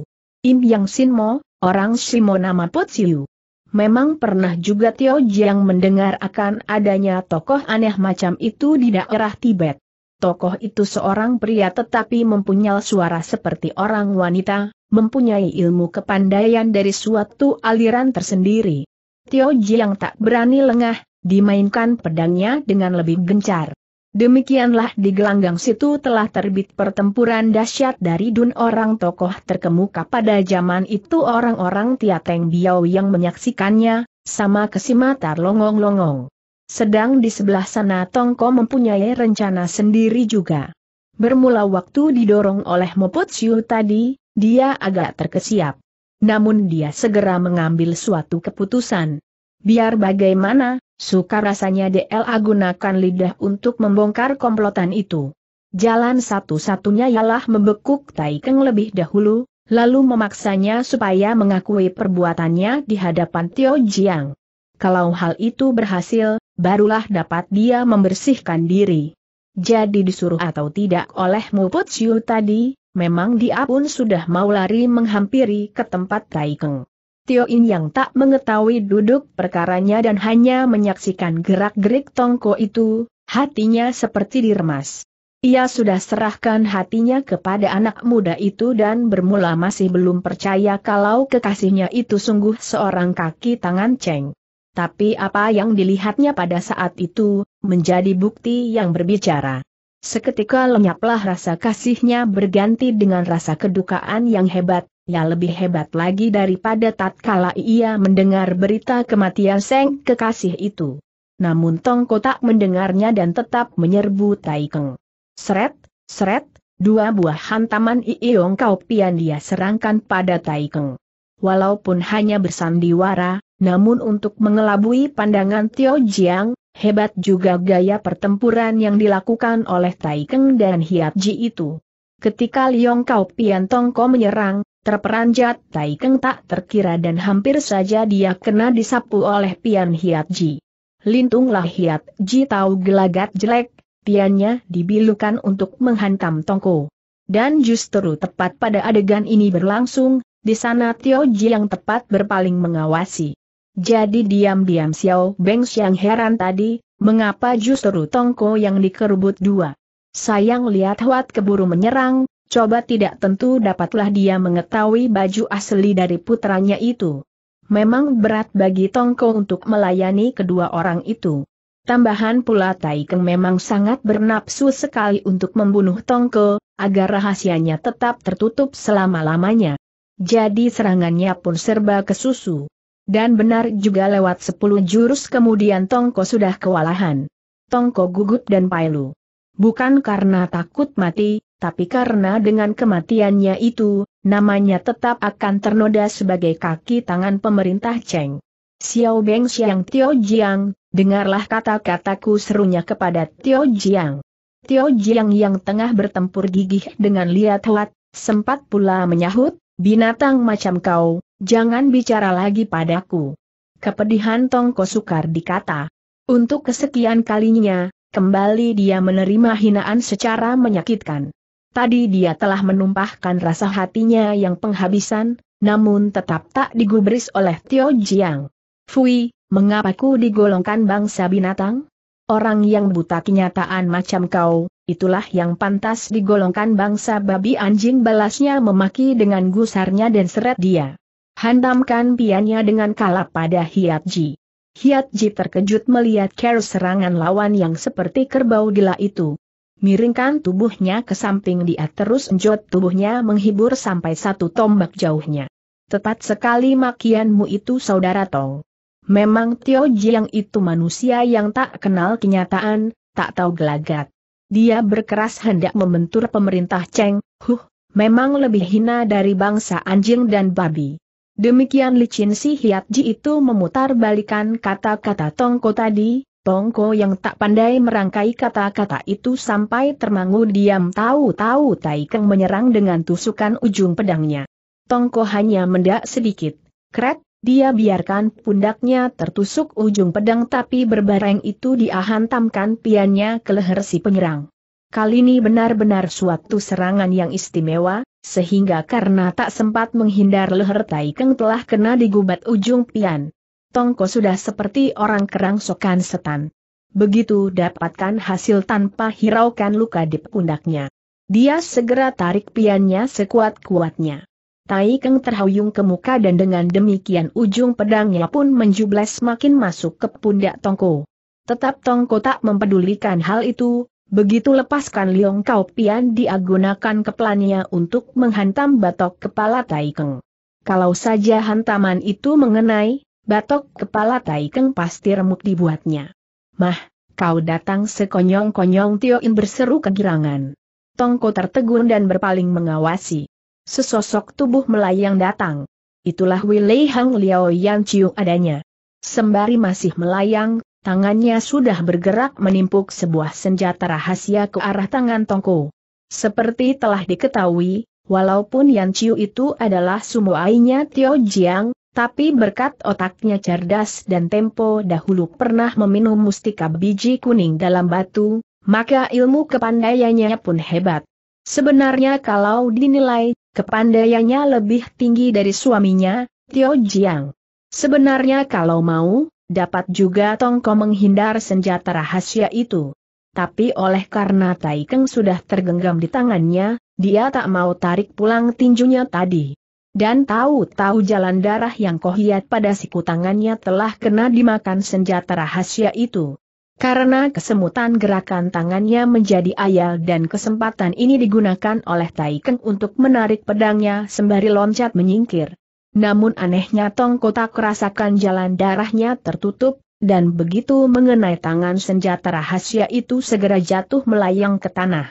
Im Yang Sin Mo, orang Simo nama Siu. Memang pernah juga Tio Jiang mendengar akan adanya tokoh aneh macam itu di daerah Tibet. Tokoh itu seorang pria tetapi mempunyai suara seperti orang wanita, mempunyai ilmu kepandaian dari suatu aliran tersendiri. Tio Jiang tak berani lengah, dimainkan pedangnya dengan lebih gencar. Demikianlah di gelanggang situ telah terbit pertempuran dahsyat dari dun orang tokoh terkemuka pada zaman itu orang-orang Tiateng Biao yang menyaksikannya, sama kesimatar longong-longong. Sedang di sebelah sana Tongko mempunyai rencana sendiri juga. Bermula waktu didorong oleh Siu tadi, dia agak terkesiap. Namun dia segera mengambil suatu keputusan. Biar bagaimana, Suka rasanya DLA gunakan lidah untuk membongkar komplotan itu. Jalan satu-satunya ialah membekuk Tai Keng lebih dahulu, lalu memaksanya supaya mengakui perbuatannya di hadapan Tio Jiang. Kalau hal itu berhasil, barulah dapat dia membersihkan diri. Jadi disuruh atau tidak oleh Muput Siu tadi, memang dia pun sudah mau lari menghampiri ke tempat Taikeng. Tio In yang tak mengetahui duduk perkaranya dan hanya menyaksikan gerak-gerik Tongko itu, hatinya seperti diremas. Ia sudah serahkan hatinya kepada anak muda itu dan bermula masih belum percaya kalau kekasihnya itu sungguh seorang kaki tangan ceng. Tapi apa yang dilihatnya pada saat itu, menjadi bukti yang berbicara. Seketika lenyaplah rasa kasihnya berganti dengan rasa kedukaan yang hebat, Ya lebih hebat lagi daripada tatkala ia mendengar berita kematian Seng kekasih itu. Namun Tong Kotak mendengarnya dan tetap menyerbu Taikeng. Seret, seret, dua buah hantaman Iiong Kau Pian dia serangkan pada Taikeng. Walaupun hanya bersandiwara, namun untuk mengelabui pandangan Tio Jiang, hebat juga gaya pertempuran yang dilakukan oleh Taikeng dan Hiap Ji itu. Ketika Liong Kau Pian Tongko menyerang, Terperanjat Tai Keng tak terkira dan hampir saja dia kena disapu oleh Pian Hiat Ji. Lintunglah Hiat Ji tahu gelagat jelek, piannya dibilukan untuk menghantam Tongko. Dan justru tepat pada adegan ini berlangsung, di sana Tio Ji yang tepat berpaling mengawasi. Jadi diam-diam Xiao Beng Xiang heran tadi, mengapa justru Tongko yang dikerubut dua. Sayang lihat Huat keburu menyerang, coba tidak tentu dapatlah dia mengetahui baju asli dari putranya itu. Memang berat bagi Tongko untuk melayani kedua orang itu. Tambahan pula Tai memang sangat bernapsu sekali untuk membunuh Tongko, agar rahasianya tetap tertutup selama-lamanya. Jadi serangannya pun serba kesusu. Dan benar juga lewat sepuluh jurus kemudian Tongko sudah kewalahan. Tongko gugup dan pailu. Bukan karena takut mati, tapi karena dengan kematiannya itu, namanya tetap akan ternoda sebagai kaki tangan pemerintah Cheng. Xiao Beng Xiang Tio Jiang, dengarlah kata-kataku serunya kepada Tio Jiang. Tio Jiang yang tengah bertempur gigih dengan Lia huat, sempat pula menyahut, binatang macam kau, jangan bicara lagi padaku. Kepedihan Tongko Sukar dikata. Untuk kesekian kalinya, kembali dia menerima hinaan secara menyakitkan. Tadi dia telah menumpahkan rasa hatinya yang penghabisan, namun tetap tak digubris oleh Tio Jiang. Fui, mengapa ku digolongkan bangsa binatang? Orang yang buta kenyataan macam kau, itulah yang pantas digolongkan bangsa babi anjing balasnya memaki dengan gusarnya dan seret dia. Hantamkan piannya dengan kalap pada Hiat Ji. Hiat Ji terkejut melihat care serangan lawan yang seperti kerbau gila itu. Miringkan tubuhnya ke samping dia terus enjot tubuhnya menghibur sampai satu tombak jauhnya. Tepat sekali makianmu itu saudara Tong. Memang Tio Jiang itu manusia yang tak kenal kenyataan, tak tahu gelagat. Dia berkeras hendak membentur pemerintah Cheng, huh, memang lebih hina dari bangsa anjing dan babi. Demikian licin si Hiat Ji itu memutar balikan kata-kata Tongko tadi, Tongko yang tak pandai merangkai kata-kata itu sampai termangu diam tahu-tahu Taikeng menyerang dengan tusukan ujung pedangnya. Tongko hanya mendak sedikit. Kret, dia biarkan pundaknya tertusuk ujung pedang tapi berbareng itu dia hantamkan piannya ke leher si penyerang. Kali ini benar-benar suatu serangan yang istimewa, sehingga karena tak sempat menghindar leher Taikeng telah kena digubat ujung pian. Tongko sudah seperti orang kerangsokan setan. Begitu dapatkan hasil tanpa hiraukan luka di pundaknya. Dia segera tarik piannya sekuat-kuatnya. Tai Keng terhuyung ke muka dan dengan demikian ujung pedangnya pun menjublas makin masuk ke pundak Tongko. Tetap Tongko tak mempedulikan hal itu, begitu lepaskan Liong Kau Pian diagunakan kepelannya untuk menghantam batok kepala Tai Keng. Kalau saja hantaman itu mengenai, batok kepala Taikeng pasti remuk dibuatnya. Mah, kau datang sekonyong-konyong Tioin berseru kegirangan. Tongko tertegun dan berpaling mengawasi. Sesosok tubuh melayang datang. Itulah Wilei Hang Liao Yan Chiu adanya. Sembari masih melayang, tangannya sudah bergerak menimpuk sebuah senjata rahasia ke arah tangan Tongko. Seperti telah diketahui, walaupun Yan Chiu itu adalah sumuainya Tio Jiang, tapi berkat otaknya cerdas dan tempo dahulu pernah meminum mustika biji kuning dalam batu, maka ilmu kepandaiannya pun hebat. Sebenarnya kalau dinilai, kepandaiannya lebih tinggi dari suaminya, Tio Jiang. Sebenarnya kalau mau, dapat juga Tongko menghindar senjata rahasia itu. Tapi oleh karena Taikeng sudah tergenggam di tangannya, dia tak mau tarik pulang tinjunya tadi. Dan tahu-tahu jalan darah yang kohiat pada siku tangannya telah kena dimakan senjata rahasia itu. Karena kesemutan gerakan tangannya menjadi ayal dan kesempatan ini digunakan oleh Taiken untuk menarik pedangnya sembari loncat menyingkir. Namun anehnya Tong Kotak rasakan jalan darahnya tertutup, dan begitu mengenai tangan senjata rahasia itu segera jatuh melayang ke tanah.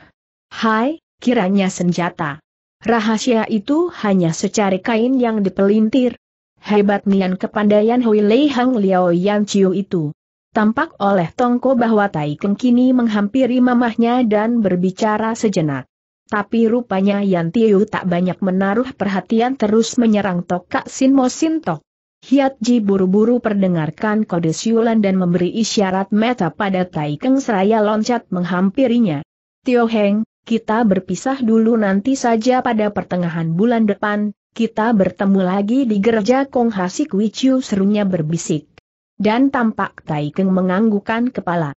Hai, kiranya senjata. Rahasia itu hanya secari kain yang dipelintir. Hebat nian kepandaian Hui Lei Hang Liao Yan Chiu itu. Tampak oleh Tongko bahwa Tai Keng kini menghampiri mamahnya dan berbicara sejenak. Tapi rupanya Yan Tiu tak banyak menaruh perhatian terus menyerang Tok Kak Sin Mo Sin Tok. Hiat Ji buru-buru perdengarkan kode siulan dan memberi isyarat meta pada Tai Keng seraya loncat menghampirinya. Tio Heng, kita berpisah dulu nanti saja pada pertengahan bulan depan, kita bertemu lagi di gereja Kong Hasik Wichu serunya berbisik. Dan tampak Tai Keng menganggukkan kepala.